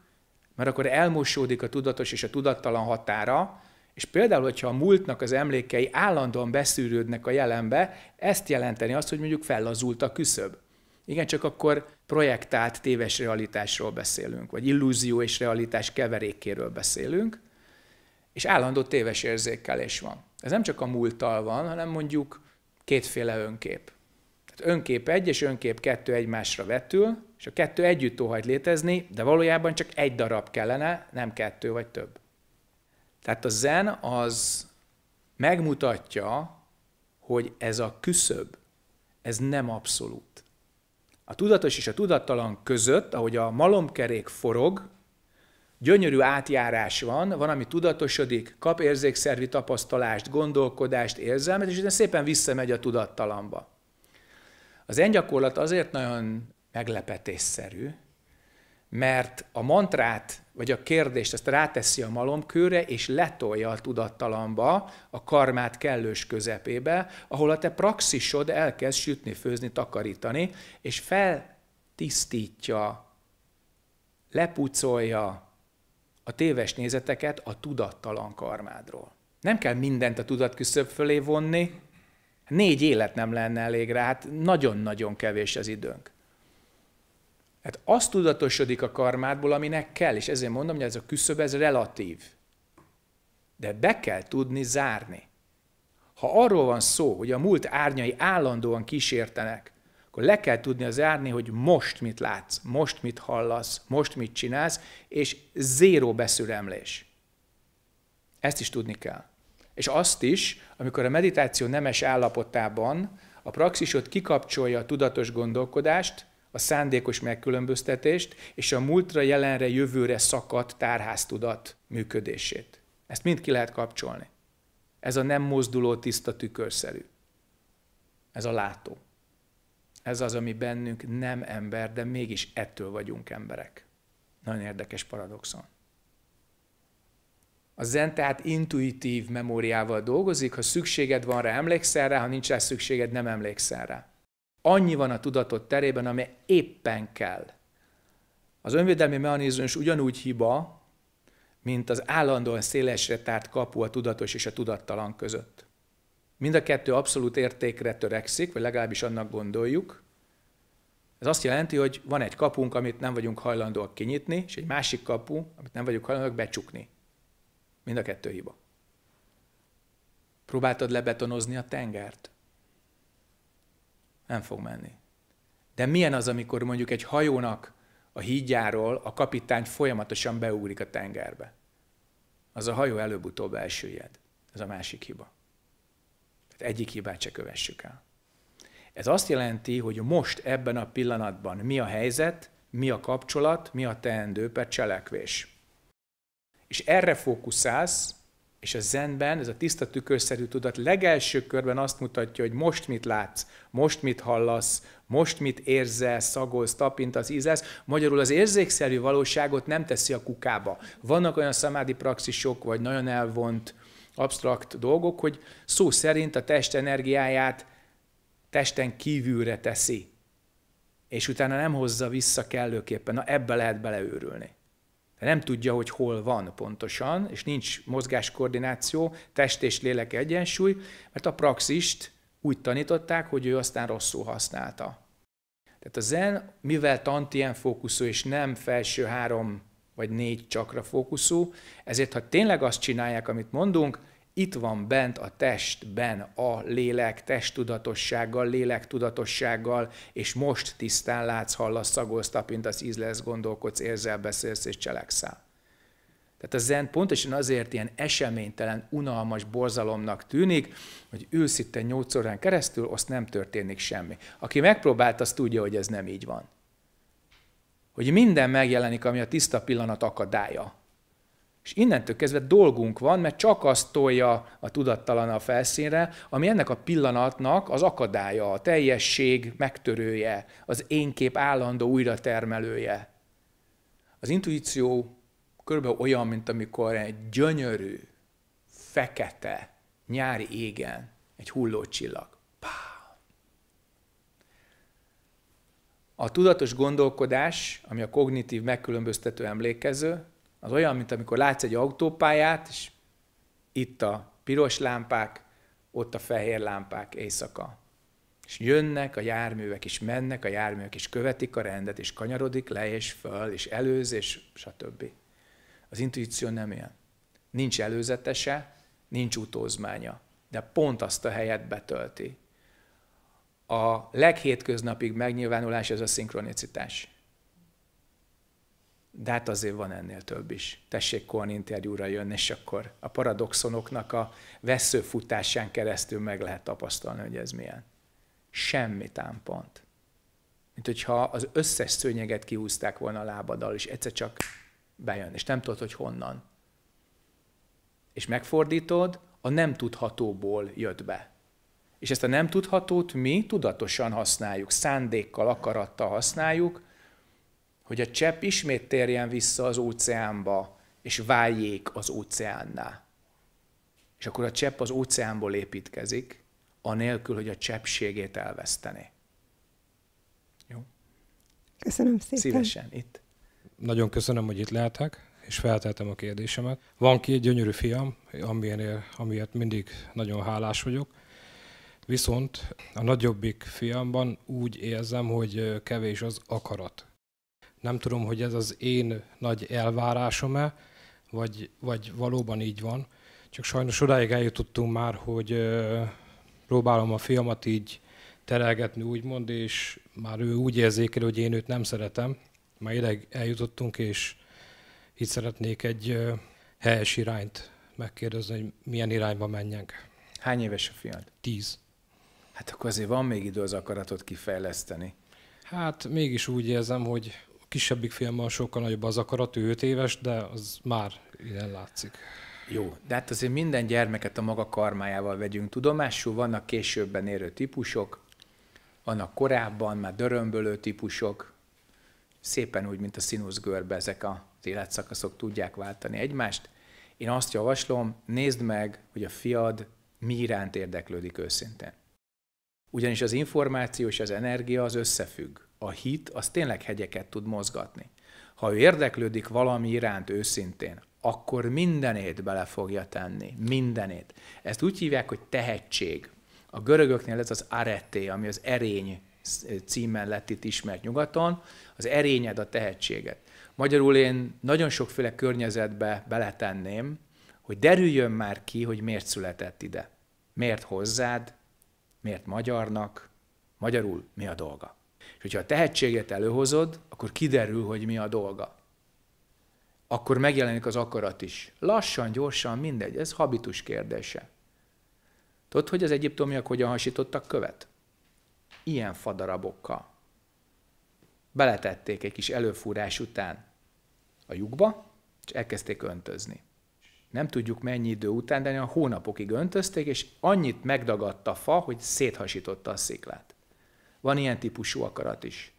mert akkor elmosódik a tudatos és a tudattalan határa, és például, hogyha a múltnak az emlékei állandóan beszűrődnek a jelenbe, ezt jelenteni azt, hogy mondjuk fellazult a küszöb. Igen, csak akkor projektált téves realitásról beszélünk, vagy illúzió és realitás keverékéről beszélünk, és állandó téves érzékelés van. Ez nem csak a múlttal van, hanem mondjuk kétféle önkép. Tehát önkép egy és önkép kettő egymásra vetül, és a kettő együtt óhajt létezni, de valójában csak egy darab kellene, nem kettő vagy több. Tehát a zen az megmutatja, hogy ez a küszöb, ez nem abszolút. A tudatos és a tudattalan között, ahogy a malomkerék forog, gyönyörű átjárás van, van, ami tudatosodik, kap érzékszervi tapasztalást, gondolkodást, érzelmet, és utána szépen visszamegy a tudattalamba. Az engyakorlat azért nagyon meglepetésszerű, mert a mantrát, vagy a kérdést ezt ráteszi a malomkőre, és letolja a tudattalamba, a karmát kellős közepébe, ahol a te praxisod elkezd sütni, főzni, takarítani, és feltisztítja, lepucolja a téves nézeteket a tudattalan karmádról. Nem kell mindent a tudatküszöb fölé vonni, négy élet nem lenne elég rá, hát nagyon-nagyon kevés az időnk. Hát az tudatosodik a karmádból, aminek kell, és ezért mondom, hogy ez a küszöb, ez relatív. De be kell tudni zárni. Ha arról van szó, hogy a múlt árnyai állandóan kísértenek, akkor le kell tudni az árni, hogy most mit látsz, most mit hallasz, most mit csinálsz, és zéró beszüremlés. Ezt is tudni kell. És azt is, amikor a meditáció nemes állapotában a praxisot kikapcsolja a tudatos gondolkodást, a szándékos megkülönböztetést és a múltra, jelenre, jövőre szakadt tárháztudat működését. Ezt mind ki lehet kapcsolni. Ez a nem mozduló tiszta tükörszerű. Ez a látó. Ez az, ami bennünk nem ember, de mégis ettől vagyunk emberek. Nagyon érdekes paradoxon. A zen tehát intuitív memóriával dolgozik, ha szükséged van rá, emlékszel rá, ha nincs rá szükséged, nem emlékszel rá annyi van a tudatod terében, ami éppen kell. Az önvédelmi mechanizmus ugyanúgy hiba, mint az állandóan szélesre tárt kapu a tudatos és a tudattalan között. Mind a kettő abszolút értékre törekszik, vagy legalábbis annak gondoljuk. Ez azt jelenti, hogy van egy kapunk, amit nem vagyunk hajlandóak kinyitni, és egy másik kapu, amit nem vagyunk hajlandóak becsukni. Mind a kettő hiba. Próbáltad lebetonozni a tengert? Nem fog menni. De milyen az, amikor mondjuk egy hajónak a hídjáról a kapitány folyamatosan beugrik a tengerbe? Az a hajó előbb-utóbb elsüllyed. Ez a másik hiba. Tehát egyik hibát se kövessük el. Ez azt jelenti, hogy most ebben a pillanatban mi a helyzet, mi a kapcsolat, mi a teendő per cselekvés. És erre fókuszálsz, és a zenben ez a tiszta tükörszerű tudat legelső körben azt mutatja, hogy most mit látsz, most mit hallasz, most mit érzel, szagolsz, tapintasz, ízelsz. Magyarul az érzékszerű valóságot nem teszi a kukába. Vannak olyan szamádi praxisok, vagy nagyon elvont, absztrakt dolgok, hogy szó szerint a test energiáját testen kívülre teszi, és utána nem hozza vissza kellőképpen. Na ebbe lehet beleőrülni de nem tudja, hogy hol van pontosan, és nincs mozgáskoordináció, test és lélek egyensúly, mert a praxist úgy tanították, hogy ő aztán rosszul használta. Tehát a zen, mivel ilyen fókuszú és nem felső három vagy négy csakra fókuszú, ezért ha tényleg azt csinálják, amit mondunk, itt van bent a testben a lélek testtudatossággal, lélektudatossággal, és most tisztán látsz, hallasz, szagolsz, tapintasz, ízlesz, gondolkodsz, érzel, beszélsz és cselekszel. Tehát a zen pontosan azért ilyen eseménytelen, unalmas borzalomnak tűnik, hogy ülsz itt nyolc órán keresztül, azt nem történik semmi. Aki megpróbált, az tudja, hogy ez nem így van. Hogy minden megjelenik, ami a tiszta pillanat akadálya. És innentől kezdve dolgunk van, mert csak azt tolja a tudattalan a felszínre, ami ennek a pillanatnak az akadálya, a teljesség megtörője, az énkép állandó újratermelője. Az intuíció körülbelül olyan, mint amikor egy gyönyörű, fekete, nyári égen egy hulló csillag. Pá! A tudatos gondolkodás, ami a kognitív megkülönböztető emlékező, az olyan, mint amikor látsz egy autópályát, és itt a piros lámpák, ott a fehér lámpák éjszaka. És jönnek a járművek, és mennek a járművek, és követik a rendet, és kanyarodik le, és föl, és előz, és stb. Az intuíció nem ilyen. Nincs előzetese, nincs utózmánya, de pont azt a helyet betölti. A leghétköznapig megnyilvánulás ez a szinkronicitás de hát azért van ennél több is. Tessék Korn interjúra jönni, és akkor a paradoxonoknak a veszőfutásán keresztül meg lehet tapasztalni, hogy ez milyen. Semmi támpont. Mint hogyha az összes szőnyeget kihúzták volna a lábaddal, és egyszer csak bejön, és nem tudod, hogy honnan. És megfordítod, a nem tudhatóból jött be. És ezt a nem tudhatót mi tudatosan használjuk, szándékkal, akarattal használjuk, hogy a csepp ismét térjen vissza az óceánba, és váljék az óceánná. És akkor a csepp az óceánból építkezik, anélkül, hogy a cseppségét elvesztené. Jó? Köszönöm szépen. Szívesen, itt. Nagyon köszönöm, hogy itt lehetek, és felteltem a kérdésemet. Van két gyönyörű fiam, amilyen, amiért mindig nagyon hálás vagyok. Viszont a nagyobbik fiamban úgy érzem, hogy kevés az akarat nem tudom, hogy ez az én nagy elvárásom-e, vagy, vagy valóban így van. Csak sajnos odáig eljutottunk már, hogy próbálom a fiamat így terelgetni, úgymond, és már ő úgy érzékel, hogy én őt nem szeretem. Már ideig eljutottunk, és itt szeretnék egy helyes irányt megkérdezni, hogy milyen irányba menjünk. Hány éves a fiad? Tíz. Hát akkor azért van még idő az akaratot kifejleszteni. Hát mégis úgy érzem, hogy kisebbik filmmel sokkal nagyobb az akarat, ő 5 éves, de az már ilyen látszik. Jó, de hát azért minden gyermeket a maga karmájával vegyünk tudomásul, vannak későbben érő típusok, vannak korábban már dörömbölő típusok, szépen úgy, mint a színuszgörbe ezek az életszakaszok tudják váltani egymást. Én azt javaslom, nézd meg, hogy a fiad mi iránt érdeklődik őszintén. Ugyanis az információ és az energia az összefügg a hit az tényleg hegyeket tud mozgatni. Ha ő érdeklődik valami iránt őszintén, akkor mindenét bele fogja tenni. Mindenét. Ezt úgy hívják, hogy tehetség. A görögöknél ez az areté, ami az erény címen lett itt ismert nyugaton, az erényed a tehetséget. Magyarul én nagyon sokféle környezetbe beletenném, hogy derüljön már ki, hogy miért született ide. Miért hozzád, miért magyarnak, magyarul mi a dolga hogyha a tehetséget előhozod, akkor kiderül, hogy mi a dolga. Akkor megjelenik az akarat is. Lassan, gyorsan, mindegy, ez habitus kérdése. Tudod, hogy az egyiptomiak hogyan hasítottak követ? Ilyen fadarabokkal. Beletették egy kis előfúrás után a lyukba, és elkezdték öntözni. Nem tudjuk mennyi idő után, de a hónapokig öntözték, és annyit megdagadt a fa, hogy széthasította a sziklát. Van ilyen típusú akarat is.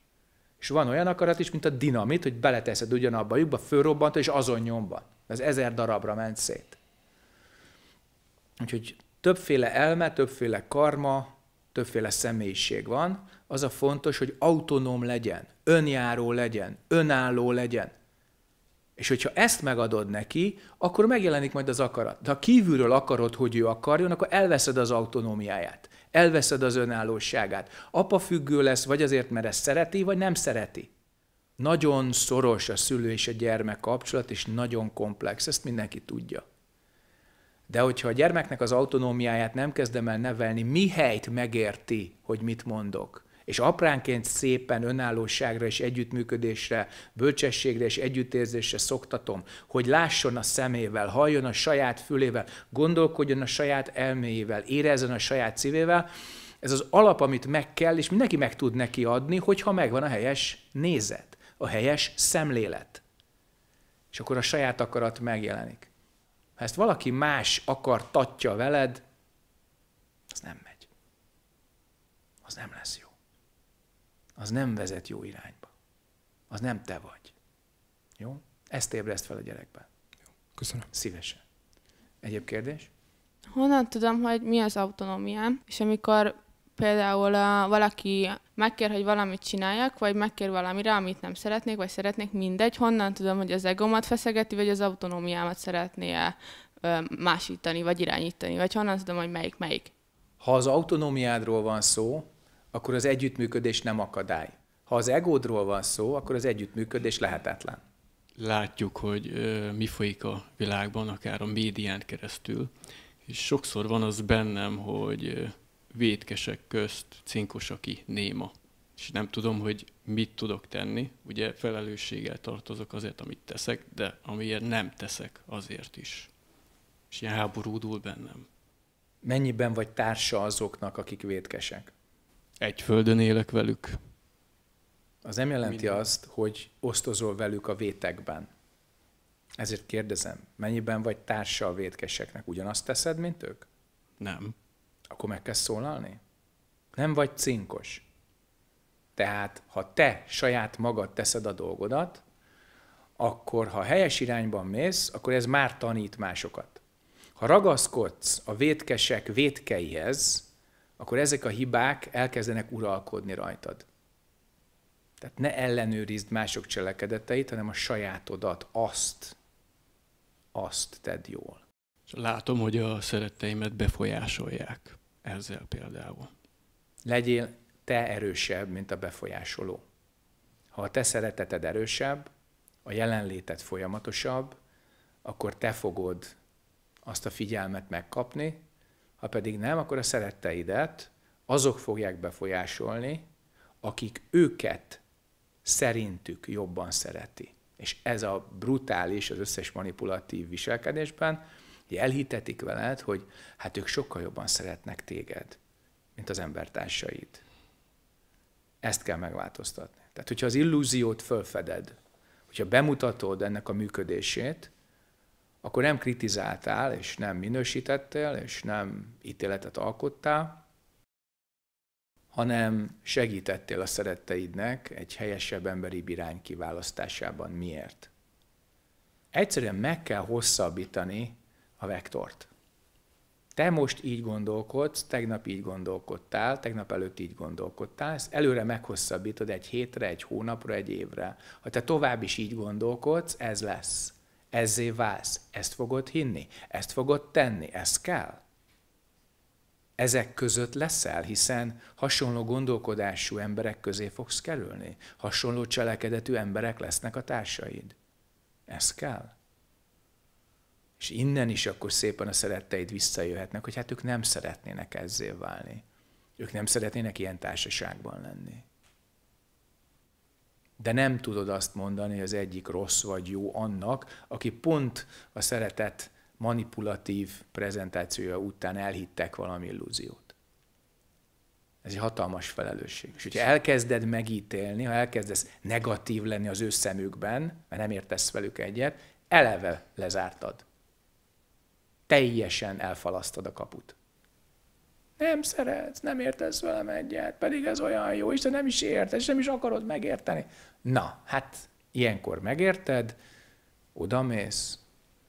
És van olyan akarat is, mint a dinamit, hogy beleteszed ugyanabba a lyukba, fölrobbant, és azon nyomban. Ez ezer darabra ment szét. Úgyhogy többféle elme, többféle karma, többféle személyiség van. Az a fontos, hogy autonóm legyen, önjáró legyen, önálló legyen. És hogyha ezt megadod neki, akkor megjelenik majd az akarat. De ha kívülről akarod, hogy ő akarjon, akkor elveszed az autonómiáját elveszed az önállóságát. Apa függő lesz, vagy azért, mert ezt szereti, vagy nem szereti. Nagyon szoros a szülő és a gyermek kapcsolat, és nagyon komplex, ezt mindenki tudja. De hogyha a gyermeknek az autonómiáját nem kezdem el nevelni, mi helyt megérti, hogy mit mondok, és apránként szépen önállóságra és együttműködésre, bölcsességre és együttérzésre szoktatom, hogy lásson a szemével, halljon a saját fülével, gondolkodjon a saját elméjével, érezzen a saját szívével, ez az alap, amit meg kell, és mindenki meg tud neki adni, hogyha megvan a helyes nézet, a helyes szemlélet. És akkor a saját akarat megjelenik. Ha ezt valaki más akartatja veled, az nem megy. Az nem lesz jó az nem vezet jó irányba. Az nem te vagy. Jó? Ezt ébreszt fel a gyerekben. Jó. Köszönöm. Szívesen. Egyéb kérdés? Honnan tudom, hogy mi az autonómiám, és amikor például uh, valaki megkér, hogy valamit csináljak, vagy megkér valamire, amit nem szeretnék, vagy szeretnék, mindegy, honnan tudom, hogy az egomat feszegeti, vagy az autonómiámat szeretné-e másítani, vagy irányítani, vagy honnan tudom, hogy melyik melyik. Ha az autonómiádról van szó, akkor az együttműködés nem akadály. Ha az egódról van szó, akkor az együttműködés lehetetlen. Látjuk, hogy mi folyik a világban, akár a médián keresztül, és sokszor van az bennem, hogy vétkesek közt cinkos, aki néma. És nem tudom, hogy mit tudok tenni. Ugye felelősséggel tartozok azért, amit teszek, de amiért nem teszek, azért is. És ilyen háborúdul bennem. Mennyiben vagy társa azoknak, akik vétkesek? egy földön élek velük. Az nem jelenti Minden. azt, hogy osztozol velük a vétekben. Ezért kérdezem, mennyiben vagy társa a vétkeseknek? Ugyanazt teszed, mint ők? Nem. Akkor meg kell szólalni? Nem vagy cinkos. Tehát, ha te saját magad teszed a dolgodat, akkor ha helyes irányban mész, akkor ez már tanít másokat. Ha ragaszkodsz a vétkesek vétkeihez, akkor ezek a hibák elkezdenek uralkodni rajtad. Tehát ne ellenőrizd mások cselekedeteit, hanem a sajátodat, azt, azt tedd jól. Látom, hogy a szeretteimet befolyásolják ezzel például. Legyél te erősebb, mint a befolyásoló. Ha a te szereteted erősebb, a jelenléted folyamatosabb, akkor te fogod azt a figyelmet megkapni, ha pedig nem, akkor a szeretteidet azok fogják befolyásolni, akik őket szerintük jobban szereti. És ez a brutális, az összes manipulatív viselkedésben, hogy elhitetik veled, hogy hát ők sokkal jobban szeretnek téged, mint az embertársaid. Ezt kell megváltoztatni. Tehát, hogyha az illúziót fölfeded, hogyha bemutatod ennek a működését, akkor nem kritizáltál, és nem minősítettél, és nem ítéletet alkottál, hanem segítettél a szeretteidnek egy helyesebb emberi irány kiválasztásában. Miért? Egyszerűen meg kell hosszabbítani a vektort. Te most így gondolkodsz, tegnap így gondolkodtál, tegnap előtt így gondolkodtál, ezt előre meghosszabbítod egy hétre, egy hónapra, egy évre. Ha te tovább is így gondolkodsz, ez lesz ezzé válsz. Ezt fogod hinni, ezt fogod tenni, ezt kell. Ezek között leszel, hiszen hasonló gondolkodású emberek közé fogsz kerülni, hasonló cselekedetű emberek lesznek a társaid. Ez kell. És innen is akkor szépen a szeretteid visszajöhetnek, hogy hát ők nem szeretnének ezzé válni. Ők nem szeretnének ilyen társaságban lenni de nem tudod azt mondani, hogy az egyik rossz vagy jó annak, aki pont a szeretet manipulatív prezentációja után elhittek valami illúziót. Ez egy hatalmas felelősség. És hogyha elkezded megítélni, ha elkezdesz negatív lenni az ő szemükben, mert nem értesz velük egyet, eleve lezártad. Teljesen elfalasztad a kaput nem szeretsz, nem értesz velem egyet, pedig ez olyan jó, és te nem is érted, és nem is akarod megérteni. Na, hát ilyenkor megérted, odamész,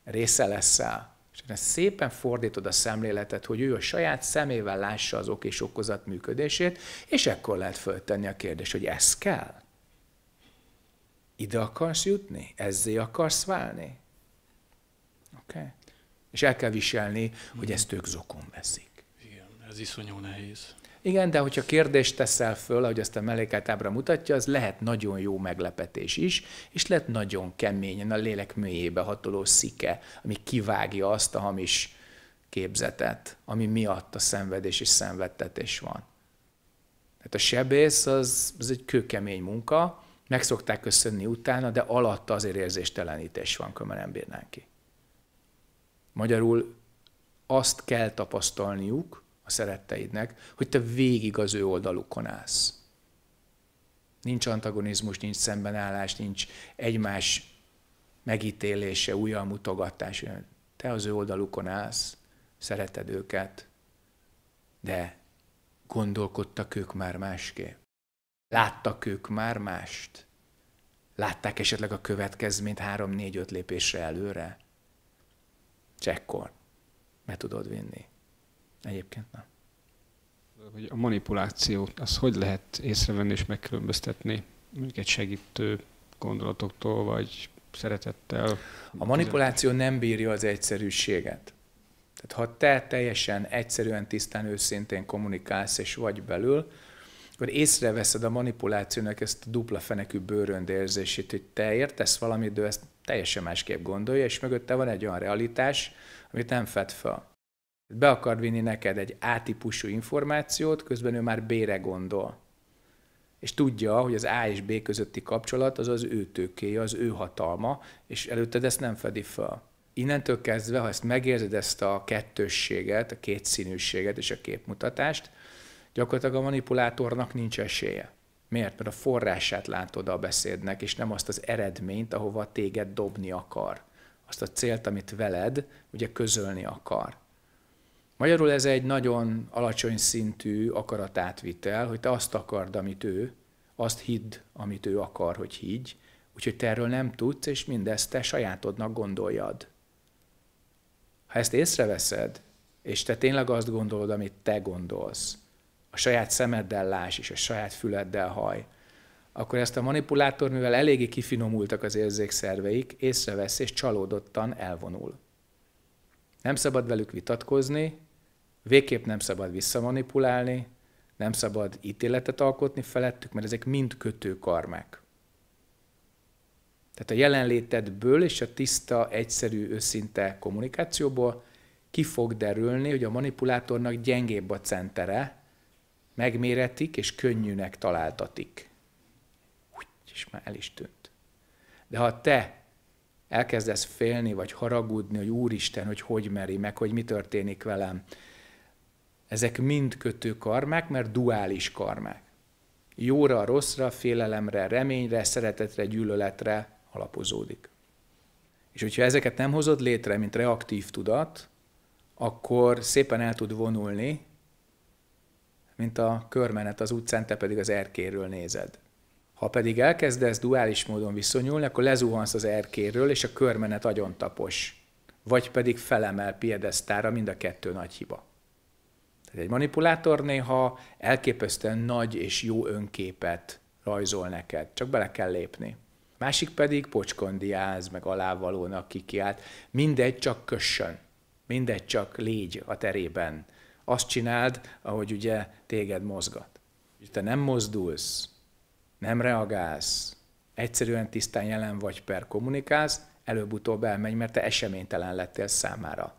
része leszel, és ezt szépen fordítod a szemléletet, hogy ő a saját szemével lássa az ok és okozat működését, és ekkor lehet föltenni a kérdést, hogy ez kell? Ide akarsz jutni? Ezzé akarsz válni? Oké? Okay? És el kell viselni, hogy mhm. ezt ők zokon veszik. Ez iszonyú nehéz. Igen, de hogyha kérdést teszel föl, ahogy ezt a mellékátábra mutatja, az lehet nagyon jó meglepetés is, és lehet nagyon keményen a lélek mélyébe hatoló szike, ami kivágja azt a hamis képzetet, ami miatt a szenvedés és szenvedtetés van. Tehát a sebész az, az egy kőkemény munka, meg szokták köszönni utána, de alatta azért érzéstelenítés van, kömör nem bírnánk ki. Magyarul azt kell tapasztalniuk, a szeretteidnek, hogy te végig az ő oldalukon állsz. Nincs antagonizmus, nincs szembenállás, nincs egymás megítélése, mutogatás. Te az ő oldalukon állsz, szereted őket, de gondolkodtak ők már másképp. Láttak ők már mást. Látták esetleg a következményt három-négy-öt lépésre előre. Csekkor. Be tudod vinni. Egyébként nem. Hogy a manipulációt, az hogy lehet észrevenni és megkülönböztetni mondjuk egy segítő gondolatoktól, vagy szeretettel? A manipuláció nem bírja az egyszerűséget. Tehát ha te teljesen egyszerűen, tisztán, őszintén kommunikálsz és vagy belül, akkor észreveszed a manipulációnak ezt a dupla fenekű bőrönd érzését, hogy te értesz valamit, de ezt teljesen másképp gondolja, és mögötte van egy olyan realitás, amit nem fed fel. Be akar vinni neked egy A-típusú információt, közben ő már B-re gondol. És tudja, hogy az A és B közötti kapcsolat az az ő tőkéje, az ő hatalma, és előtted ezt nem fedi fel. Innentől kezdve, ha ezt megérzed, ezt a kettősséget, a kétszínűséget és a képmutatást, gyakorlatilag a manipulátornak nincs esélye. Miért? Mert a forrását látod a beszédnek, és nem azt az eredményt, ahova téged dobni akar. Azt a célt, amit veled ugye közölni akar. Magyarul ez egy nagyon alacsony szintű akaratátvitel, hogy te azt akard, amit ő, azt hidd, amit ő akar, hogy higgy, úgyhogy te erről nem tudsz, és mindezt te sajátodnak gondoljad. Ha ezt észreveszed, és te tényleg azt gondolod, amit te gondolsz, a saját szemeddel láss, és a saját füleddel haj, akkor ezt a manipulátor, mivel eléggé kifinomultak az érzékszerveik, észrevesz és csalódottan elvonul. Nem szabad velük vitatkozni, Végképp nem szabad visszamanipulálni, nem szabad ítéletet alkotni felettük, mert ezek mind kötőkarmák. Tehát a jelenlétedből és a tiszta, egyszerű, őszinte kommunikációból ki fog derülni, hogy a manipulátornak gyengébb a centere, megméretik és könnyűnek találtatik. Úgy, és már el is tűnt. De ha te elkezdesz félni, vagy haragudni, hogy úristen, hogy hogy meri, meg hogy mi történik velem, ezek mind kötő karmák, mert duális karmák. Jóra, rosszra, félelemre, reményre, szeretetre, gyűlöletre alapozódik. És hogyha ezeket nem hozod létre, mint reaktív tudat, akkor szépen el tud vonulni, mint a körmenet az utcán, te pedig az erkéről nézed. Ha pedig elkezdesz duális módon viszonyulni, akkor lezuhansz az erkéről, és a körmenet agyon tapos. Vagy pedig felemel piedesztára, mind a kettő nagy hiba. Tehát egy manipulátor néha elképesztően nagy és jó önképet rajzol neked, csak bele kell lépni. Másik pedig pocskondiáz, meg alávalónak kikiált. Mindegy, csak kössön. Mindegy, csak légy a terében. Azt csináld, ahogy ugye téged mozgat. Te nem mozdulsz, nem reagálsz, egyszerűen tisztán jelen vagy per kommunikálsz, előbb-utóbb elmegy, mert te eseménytelen lettél számára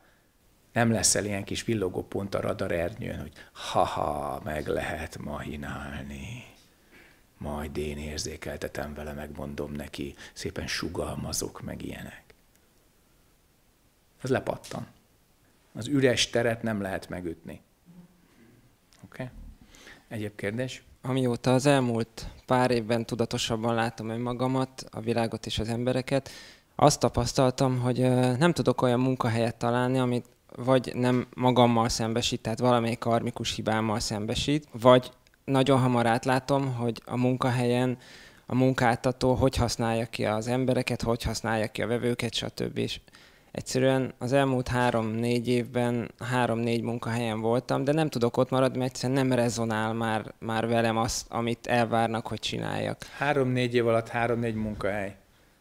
nem leszel ilyen kis villogó pont a radarernyőn, hogy haha, meg lehet mahinálni. Majd én érzékeltetem vele, megmondom neki, szépen sugalmazok meg ilyenek. Az lepattan. Az üres teret nem lehet megütni. Oké? Okay? Egyéb kérdés? Amióta az elmúlt pár évben tudatosabban látom önmagamat, a világot és az embereket, azt tapasztaltam, hogy nem tudok olyan munkahelyet találni, amit, vagy nem magammal szembesít, tehát valamelyik karmikus hibámmal szembesít, vagy nagyon hamar átlátom, hogy a munkahelyen a munkáltató hogy használja ki az embereket, hogy használja ki a vevőket, stb. És egyszerűen az elmúlt három-négy évben három-négy munkahelyen voltam, de nem tudok ott maradni, mert egyszerűen nem rezonál már, már velem azt, amit elvárnak, hogy csináljak. Három-négy év alatt három-négy munkahely.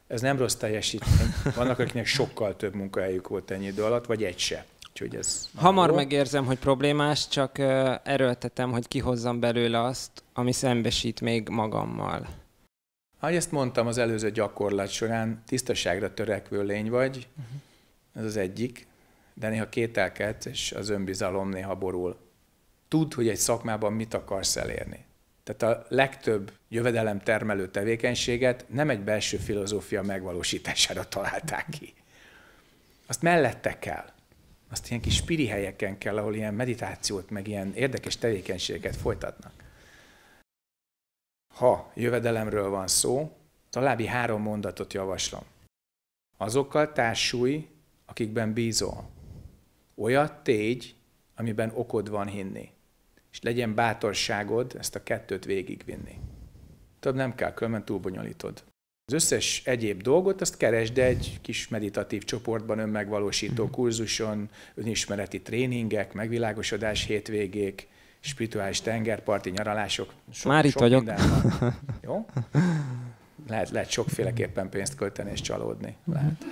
Ez nem rossz teljesítmény. Vannak, akiknek sokkal több munkahelyük volt ennyi idő alatt, vagy egy se. Úgyhogy ez Hamar jó. megérzem, hogy problémás, csak erőltetem, hogy kihozzam belőle azt, ami szembesít még magammal. Ahogy ezt mondtam az előző gyakorlat során, tisztaságra törekvő lény vagy, uh-huh. ez az egyik, de néha kételkedsz, és az önbizalom néha borul. Tudd, hogy egy szakmában mit akarsz elérni. Tehát a legtöbb jövedelem termelő tevékenységet nem egy belső filozófia megvalósítására találták ki. Azt mellette kell azt ilyen kis spiri helyeken kell, ahol ilyen meditációt, meg ilyen érdekes tevékenységeket folytatnak. Ha jövedelemről van szó, további három mondatot javaslom. Azokkal társulj, akikben bízol. Olyat tégy, amiben okod van hinni. És legyen bátorságod ezt a kettőt végigvinni. Több nem kell, különben túlbonyolítod. Az összes egyéb dolgot azt keresd egy kis meditatív csoportban, önmegvalósító mhm. kurzuson, önismereti tréningek, megvilágosodás hétvégék, spirituális tengerparti nyaralások. Sok, Már itt sok vagyok. Jó? Lehet, lehet sokféleképpen pénzt költeni és csalódni. Mhm. Lehet.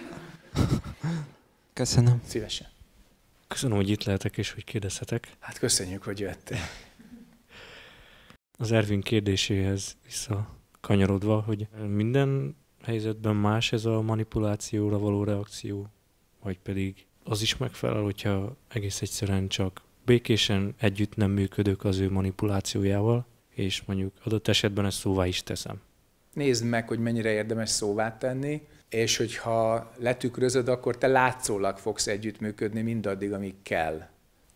Köszönöm. Szívesen. Köszönöm, hogy itt lehetek és hogy kérdezhetek. Hát köszönjük, hogy jöttél. Az Ervin kérdéséhez vissza kanyarodva, hogy minden helyzetben más ez a manipulációra való reakció, vagy pedig az is megfelel, hogyha egész egyszerűen csak békésen együtt nem működök az ő manipulációjával, és mondjuk adott esetben ezt szóvá is teszem. Nézd meg, hogy mennyire érdemes szóvá tenni, és hogyha letükrözöd, akkor te látszólag fogsz együttműködni mindaddig, amíg kell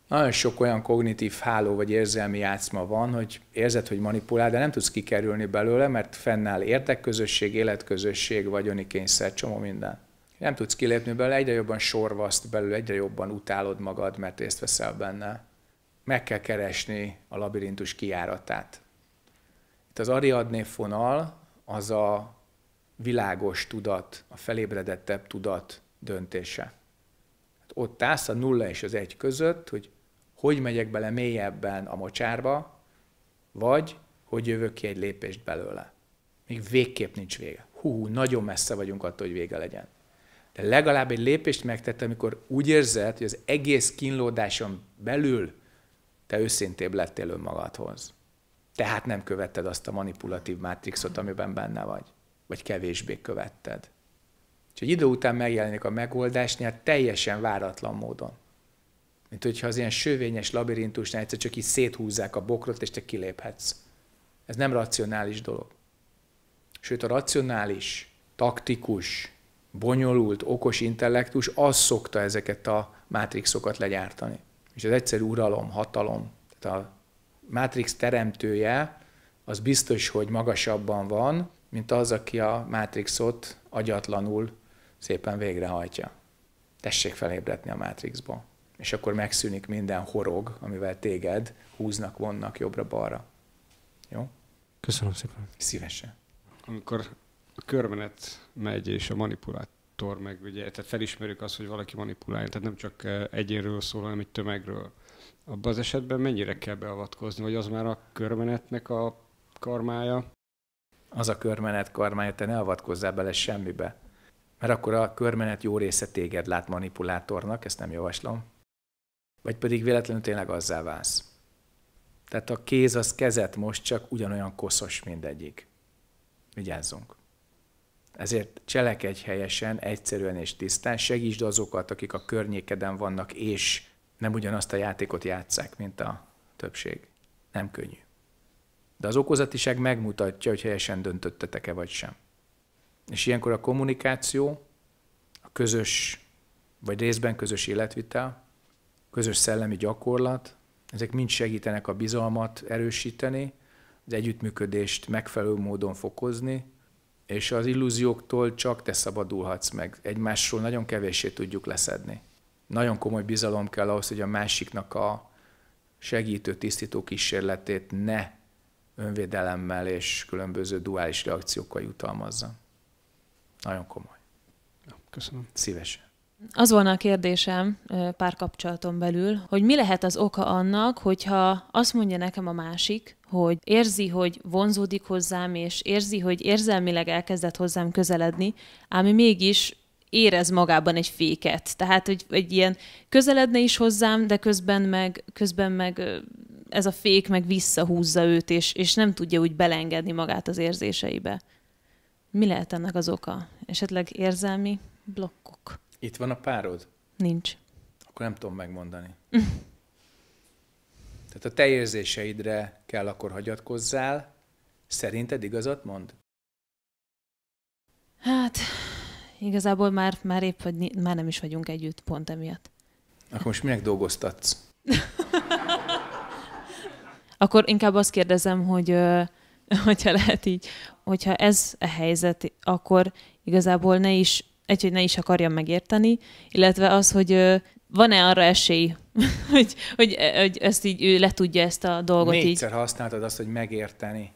nagyon sok olyan kognitív háló vagy érzelmi játszma van, hogy érzed, hogy manipulál, de nem tudsz kikerülni belőle, mert fennáll érdekközösség, életközösség, vagyoni kényszer, csomó minden. Nem tudsz kilépni belőle, egyre jobban sorvaszt belőle, egyre jobban utálod magad, mert részt veszel benne. Meg kell keresni a labirintus kiáratát. Itt az Ariadné fonal az a világos tudat, a felébredettebb tudat döntése ott állsz a nulla és az egy között, hogy hogy megyek bele mélyebben a mocsárba, vagy hogy jövök ki egy lépést belőle. Még végképp nincs vége. Hú, nagyon messze vagyunk attól, hogy vége legyen. De legalább egy lépést megtettem, amikor úgy érzed, hogy az egész kínlódáson belül te őszintébb lettél önmagadhoz. Tehát nem követted azt a manipulatív mátrixot, amiben benne vagy. Vagy kevésbé követted. Úgyhogy idő után megjelenik a megoldás, nyert teljesen váratlan módon. Mint hogyha az ilyen sövényes labirintusnál egyszer csak így széthúzzák a bokrot, és te kiléphetsz. Ez nem racionális dolog. Sőt, a racionális, taktikus, bonyolult, okos intellektus az szokta ezeket a mátrixokat legyártani. És az egyszerű uralom, hatalom. Tehát a mátrix teremtője az biztos, hogy magasabban van, mint az, aki a mátrixot agyatlanul szépen végrehajtja. Tessék felébredni a mátrixból és akkor megszűnik minden horog, amivel téged húznak, vonnak jobbra-balra. Jó? Köszönöm szépen. Szívesen. Amikor a körmenet megy, és a manipulátor meg, ugye, tehát felismerjük azt, hogy valaki manipulálja, tehát nem csak eh, egyénről szól, hanem egy tömegről. Abban az esetben mennyire kell beavatkozni, vagy az már a körmenetnek a karmája? Az a körmenet karmája, te ne avatkozzál bele semmibe. Mert akkor a körmenet jó része téged lát manipulátornak, ezt nem javaslom, vagy pedig véletlenül tényleg azzá válsz. Tehát a kéz az kezet most csak ugyanolyan koszos mindegyik. Vigyázzunk. Ezért cselekedj helyesen, egyszerűen és tisztán, segítsd azokat, akik a környékeden vannak, és nem ugyanazt a játékot játszák, mint a többség. Nem könnyű. De az okozatiság megmutatja, hogy helyesen döntöttetek-e vagy sem. És ilyenkor a kommunikáció, a közös, vagy részben közös életvitel, közös szellemi gyakorlat, ezek mind segítenek a bizalmat erősíteni, az együttműködést megfelelő módon fokozni, és az illúzióktól csak te szabadulhatsz meg. Egymásról nagyon kevéssé tudjuk leszedni. Nagyon komoly bizalom kell ahhoz, hogy a másiknak a segítő, tisztító kísérletét ne önvédelemmel és különböző duális reakciókkal jutalmazza. Nagyon komoly. Köszönöm. Szívesen. Az volna a kérdésem párkapcsolaton belül, hogy mi lehet az oka annak, hogyha azt mondja nekem a másik, hogy érzi, hogy vonzódik hozzám, és érzi, hogy érzelmileg elkezdett hozzám közeledni, ám mégis érez magában egy féket. Tehát, hogy egy ilyen közeledne is hozzám, de közben meg, közben meg ez a fék meg visszahúzza őt, és, és nem tudja úgy belengedni magát az érzéseibe. Mi lehet ennek az oka? Esetleg érzelmi blokkok? Itt van a párod? Nincs. Akkor nem tudom megmondani. Mm. Tehát a te érzéseidre kell akkor hagyatkozzál. Szerinted igazat mond? Hát, igazából már, már épp, hogy már nem is vagyunk együtt pont emiatt. Akkor most minek dolgoztatsz? akkor inkább azt kérdezem, hogy hogyha lehet így, hogyha ez a helyzet, akkor igazából ne is egy, hogy ne is akarjam megérteni, illetve az, hogy van-e arra esély, hogy, hogy, hogy ezt így, ő le tudja ezt a dolgot Négyszer így. Négyszer használtad azt, hogy megérteni.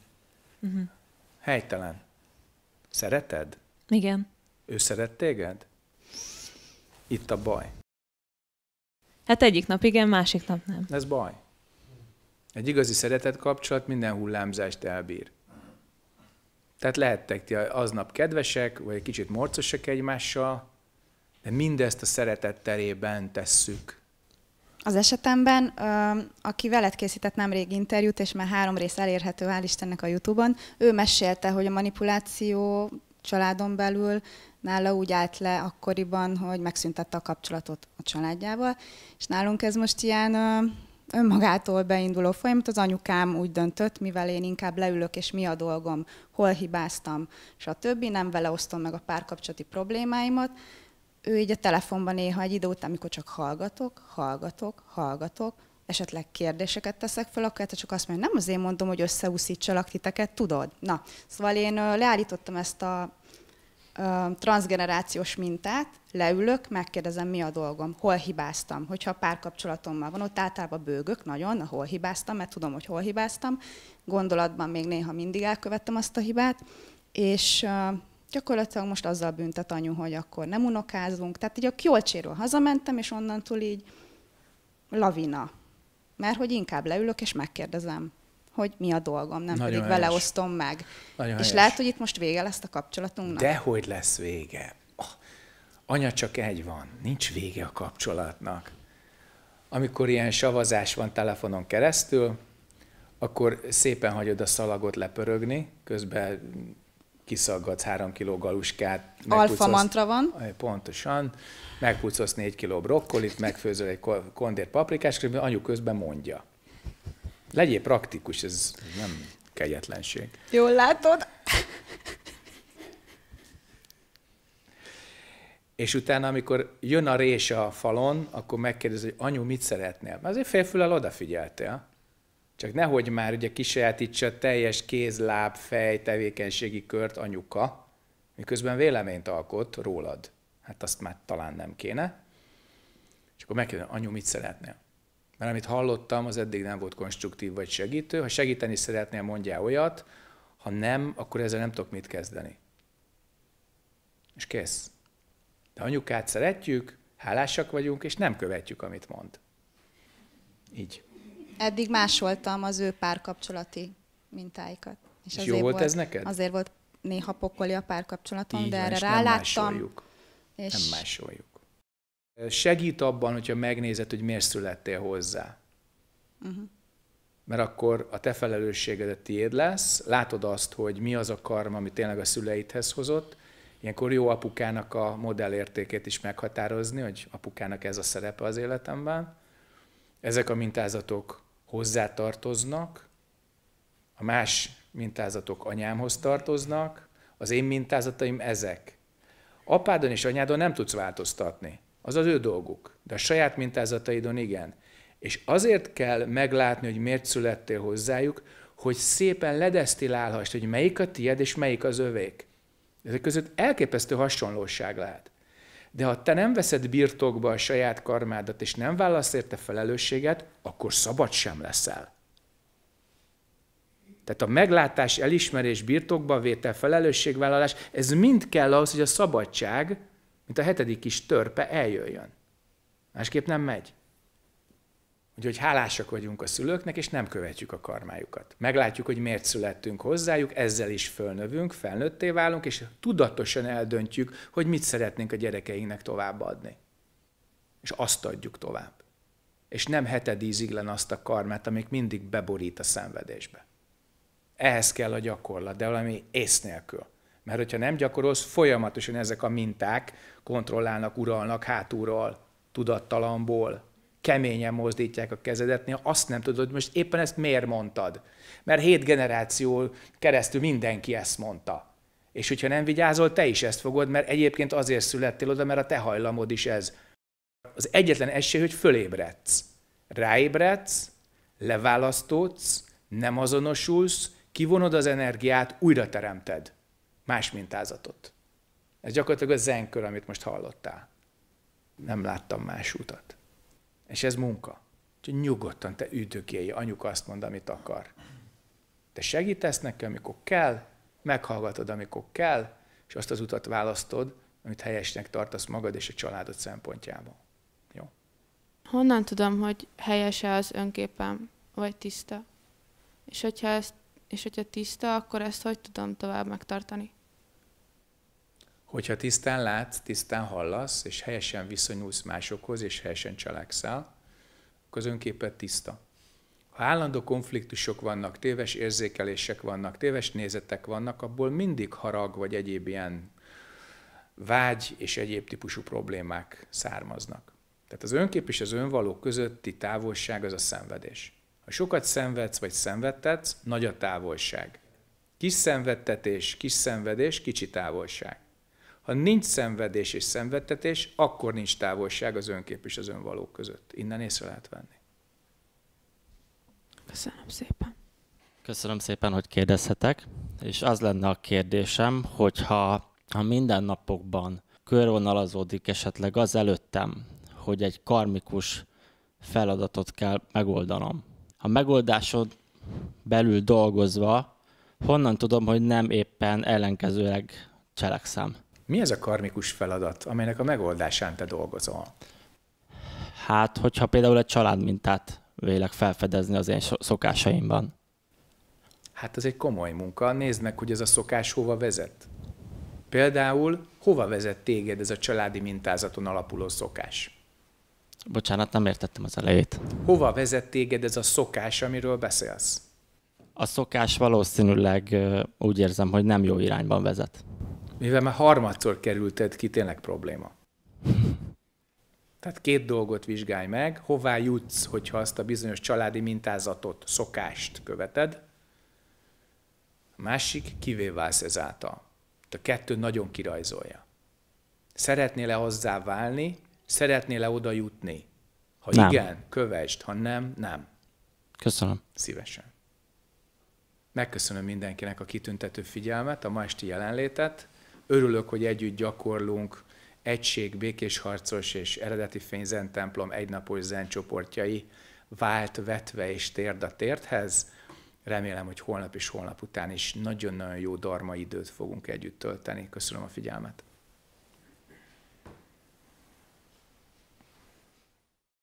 Uh-huh. Helytelen. Szereted? Igen. Ő szeret téged? Itt a baj. Hát egyik nap igen, másik nap nem. Ez baj. Egy igazi szeretet kapcsolat minden hullámzást elbír. Tehát lehettek ti aznap kedvesek, vagy egy kicsit morcosak egymással, de mindezt a szeretet terében tesszük. Az esetemben, aki veled készített nemrég interjút, és már három rész elérhető, hál' Istennek a Youtube-on, ő mesélte, hogy a manipuláció családon belül nála úgy állt le akkoriban, hogy megszüntette a kapcsolatot a családjával, és nálunk ez most ilyen önmagától beinduló folyamat, az anyukám úgy döntött, mivel én inkább leülök, és mi a dolgom, hol hibáztam, és a többi, nem vele osztom meg a párkapcsolati problémáimat, ő így a telefonban néha egy idő után, amikor csak hallgatok, hallgatok, hallgatok, esetleg kérdéseket teszek fel, akkor hát csak azt mondja, nem azért mondom, hogy összeúszítsalak titeket, tudod. Na, szóval én leállítottam ezt a transgenerációs mintát, leülök, megkérdezem, mi a dolgom, hol hibáztam. Hogyha párkapcsolatommal van, ott általában bőgök nagyon, hol hibáztam, mert tudom, hogy hol hibáztam. Gondolatban még néha mindig elkövettem azt a hibát, és gyakorlatilag most azzal büntet anyu, hogy akkor nem unokázunk. Tehát így a kiolcséről hazamentem, és onnantól így lavina. Mert hogy inkább leülök, és megkérdezem hogy mi a dolgom, nem Nagyon pedig helyes. vele osztom meg. Nagyon és helyes. lehet, hogy itt most vége lesz a kapcsolatunknak. De hogy lesz vége? Oh, anya csak egy van, nincs vége a kapcsolatnak. Amikor ilyen savazás van telefonon keresztül, akkor szépen hagyod a szalagot lepörögni, közben kiszaggatsz három kiló galuskát. Alfa mantra van. Pontosan. Megpucolsz négy kiló brokkolit, megfőzöl egy kondér paprikás, és anyu közben mondja. Legyél praktikus, ez nem kegyetlenség. Jól látod. És utána, amikor jön a rés a falon, akkor megkérdezi, hogy anyu, mit szeretnél? Mert azért félfülel odafigyeltél. Csak nehogy már ugye kisajátítsa teljes kéz, láb, fej, tevékenységi kört anyuka, miközben véleményt alkot rólad. Hát azt már talán nem kéne. És akkor megkérdezi, anyu, mit szeretnél? mert amit hallottam, az eddig nem volt konstruktív vagy segítő. Ha segíteni szeretnél, mondjál olyat, ha nem, akkor ezzel nem tudok mit kezdeni. És kész. De anyukát szeretjük, hálásak vagyunk, és nem követjük, amit mond. Így. Eddig másoltam az ő párkapcsolati mintáikat. És, és jó volt, ez neked? Azért volt néha pokoli a párkapcsolatom, Így de van, erre ráláttam. Nem másoljuk. És nem másoljuk. Segít abban, hogyha megnézed, hogy miért születtél hozzá. Uh-huh. Mert akkor a te felelősséged a tiéd lesz, látod azt, hogy mi az a karma, ami tényleg a szüleidhez hozott, ilyenkor jó apukának a modellértékét is meghatározni, hogy apukának ez a szerepe az életemben. Ezek a mintázatok hozzátartoznak, a más mintázatok anyámhoz tartoznak, az én mintázataim ezek. Apádon és anyádon nem tudsz változtatni az az ő dolguk. De a saját mintázataidon igen. És azért kell meglátni, hogy miért születtél hozzájuk, hogy szépen ledesztilálhass, hogy melyik a tied és melyik az övék. Ezek között elképesztő hasonlóság lehet. De ha te nem veszed birtokba a saját karmádat, és nem válasz érte felelősséget, akkor szabad sem leszel. Tehát a meglátás, elismerés, birtokba vétel, felelősségvállalás, ez mind kell ahhoz, hogy a szabadság, mint a hetedik kis törpe eljöjjön. Másképp nem megy. Úgyhogy hálásak vagyunk a szülőknek, és nem követjük a karmájukat. Meglátjuk, hogy miért születtünk hozzájuk, ezzel is fölnövünk, felnőtté válunk, és tudatosan eldöntjük, hogy mit szeretnénk a gyerekeinknek továbbadni. És azt adjuk tovább. És nem hetedíziglen azt a karmát, amik mindig beborít a szenvedésbe. Ehhez kell a gyakorlat, de valami ész nélkül. Mert hogyha nem gyakorolsz, folyamatosan ezek a minták kontrollálnak, uralnak hátulról, tudattalamból, keményen mozdítják a kezedet, néha azt nem tudod, hogy most éppen ezt miért mondtad. Mert hét generáció keresztül mindenki ezt mondta. És hogyha nem vigyázol, te is ezt fogod, mert egyébként azért születtél oda, mert a te hajlamod is ez. Az egyetlen esély, hogy fölébredsz. Ráébredsz, leválasztódsz, nem azonosulsz, kivonod az energiát, újra teremted más mintázatot. Ez gyakorlatilag a zenkör, amit most hallottál. Nem láttam más utat. És ez munka. Úgyhogy nyugodtan te üdögélj, anyuka azt mond, amit akar. Te segítesz neki, amikor kell, meghallgatod, amikor kell, és azt az utat választod, amit helyesnek tartasz magad és a családod szempontjából. Jó? Honnan tudom, hogy helyese az önképem, vagy tiszta? És hogyha ezt és hogyha tiszta, akkor ezt hogy tudom tovább megtartani? Hogyha tisztán látsz, tisztán hallasz, és helyesen viszonyulsz másokhoz, és helyesen cselekszel, akkor az önképet tiszta. Ha állandó konfliktusok vannak, téves érzékelések vannak, téves nézetek vannak, abból mindig harag vagy egyéb ilyen vágy és egyéb típusú problémák származnak. Tehát az önkép és az önvaló közötti távolság az a szenvedés. Ha sokat szenvedsz vagy szenvedtetsz, nagy a távolság. Kis szenvedtetés, kis szenvedés, kicsi távolság. Ha nincs szenvedés és szenvedtetés, akkor nincs távolság az önkép és az önvaló között. Innen észre lehet venni. Köszönöm szépen. Köszönöm szépen, hogy kérdezhetek. És az lenne a kérdésem, hogyha ha mindennapokban körvonalazódik esetleg az előttem, hogy egy karmikus feladatot kell megoldanom, a megoldásod belül dolgozva, honnan tudom, hogy nem éppen ellenkezőleg cselekszem. Mi ez a karmikus feladat, amelynek a megoldásán te dolgozol? Hát, hogyha például egy családmintát vélek felfedezni az én szokásaimban. Hát ez egy komoly munka. Nézd meg, hogy ez a szokás hova vezet. Például hova vezet téged ez a családi mintázaton alapuló szokás? Bocsánat, nem értettem az elejét. Hova vezet téged ez a szokás, amiről beszélsz? A szokás valószínűleg úgy érzem, hogy nem jó irányban vezet. Mivel már harmadszor kerülted ki, tényleg probléma. Tehát két dolgot vizsgálj meg, hová jutsz, hogyha azt a bizonyos családi mintázatot, szokást követed. A másik, kivé válsz ezáltal. A kettő nagyon kirajzolja. Szeretnél-e hozzá válni, Szeretnél-e oda jutni? Ha nem. igen, kövesd, ha nem, nem. Köszönöm. Szívesen. Megköszönöm mindenkinek a kitüntető figyelmet, a ma esti jelenlétet. Örülök, hogy együtt gyakorlunk Egység, Békés Harcos és Eredeti Fényzen Templom egynapos zencsoportjai vált vetve és térd a térthez. Remélem, hogy holnap és holnap után is nagyon-nagyon jó darma időt fogunk együtt tölteni. Köszönöm a figyelmet.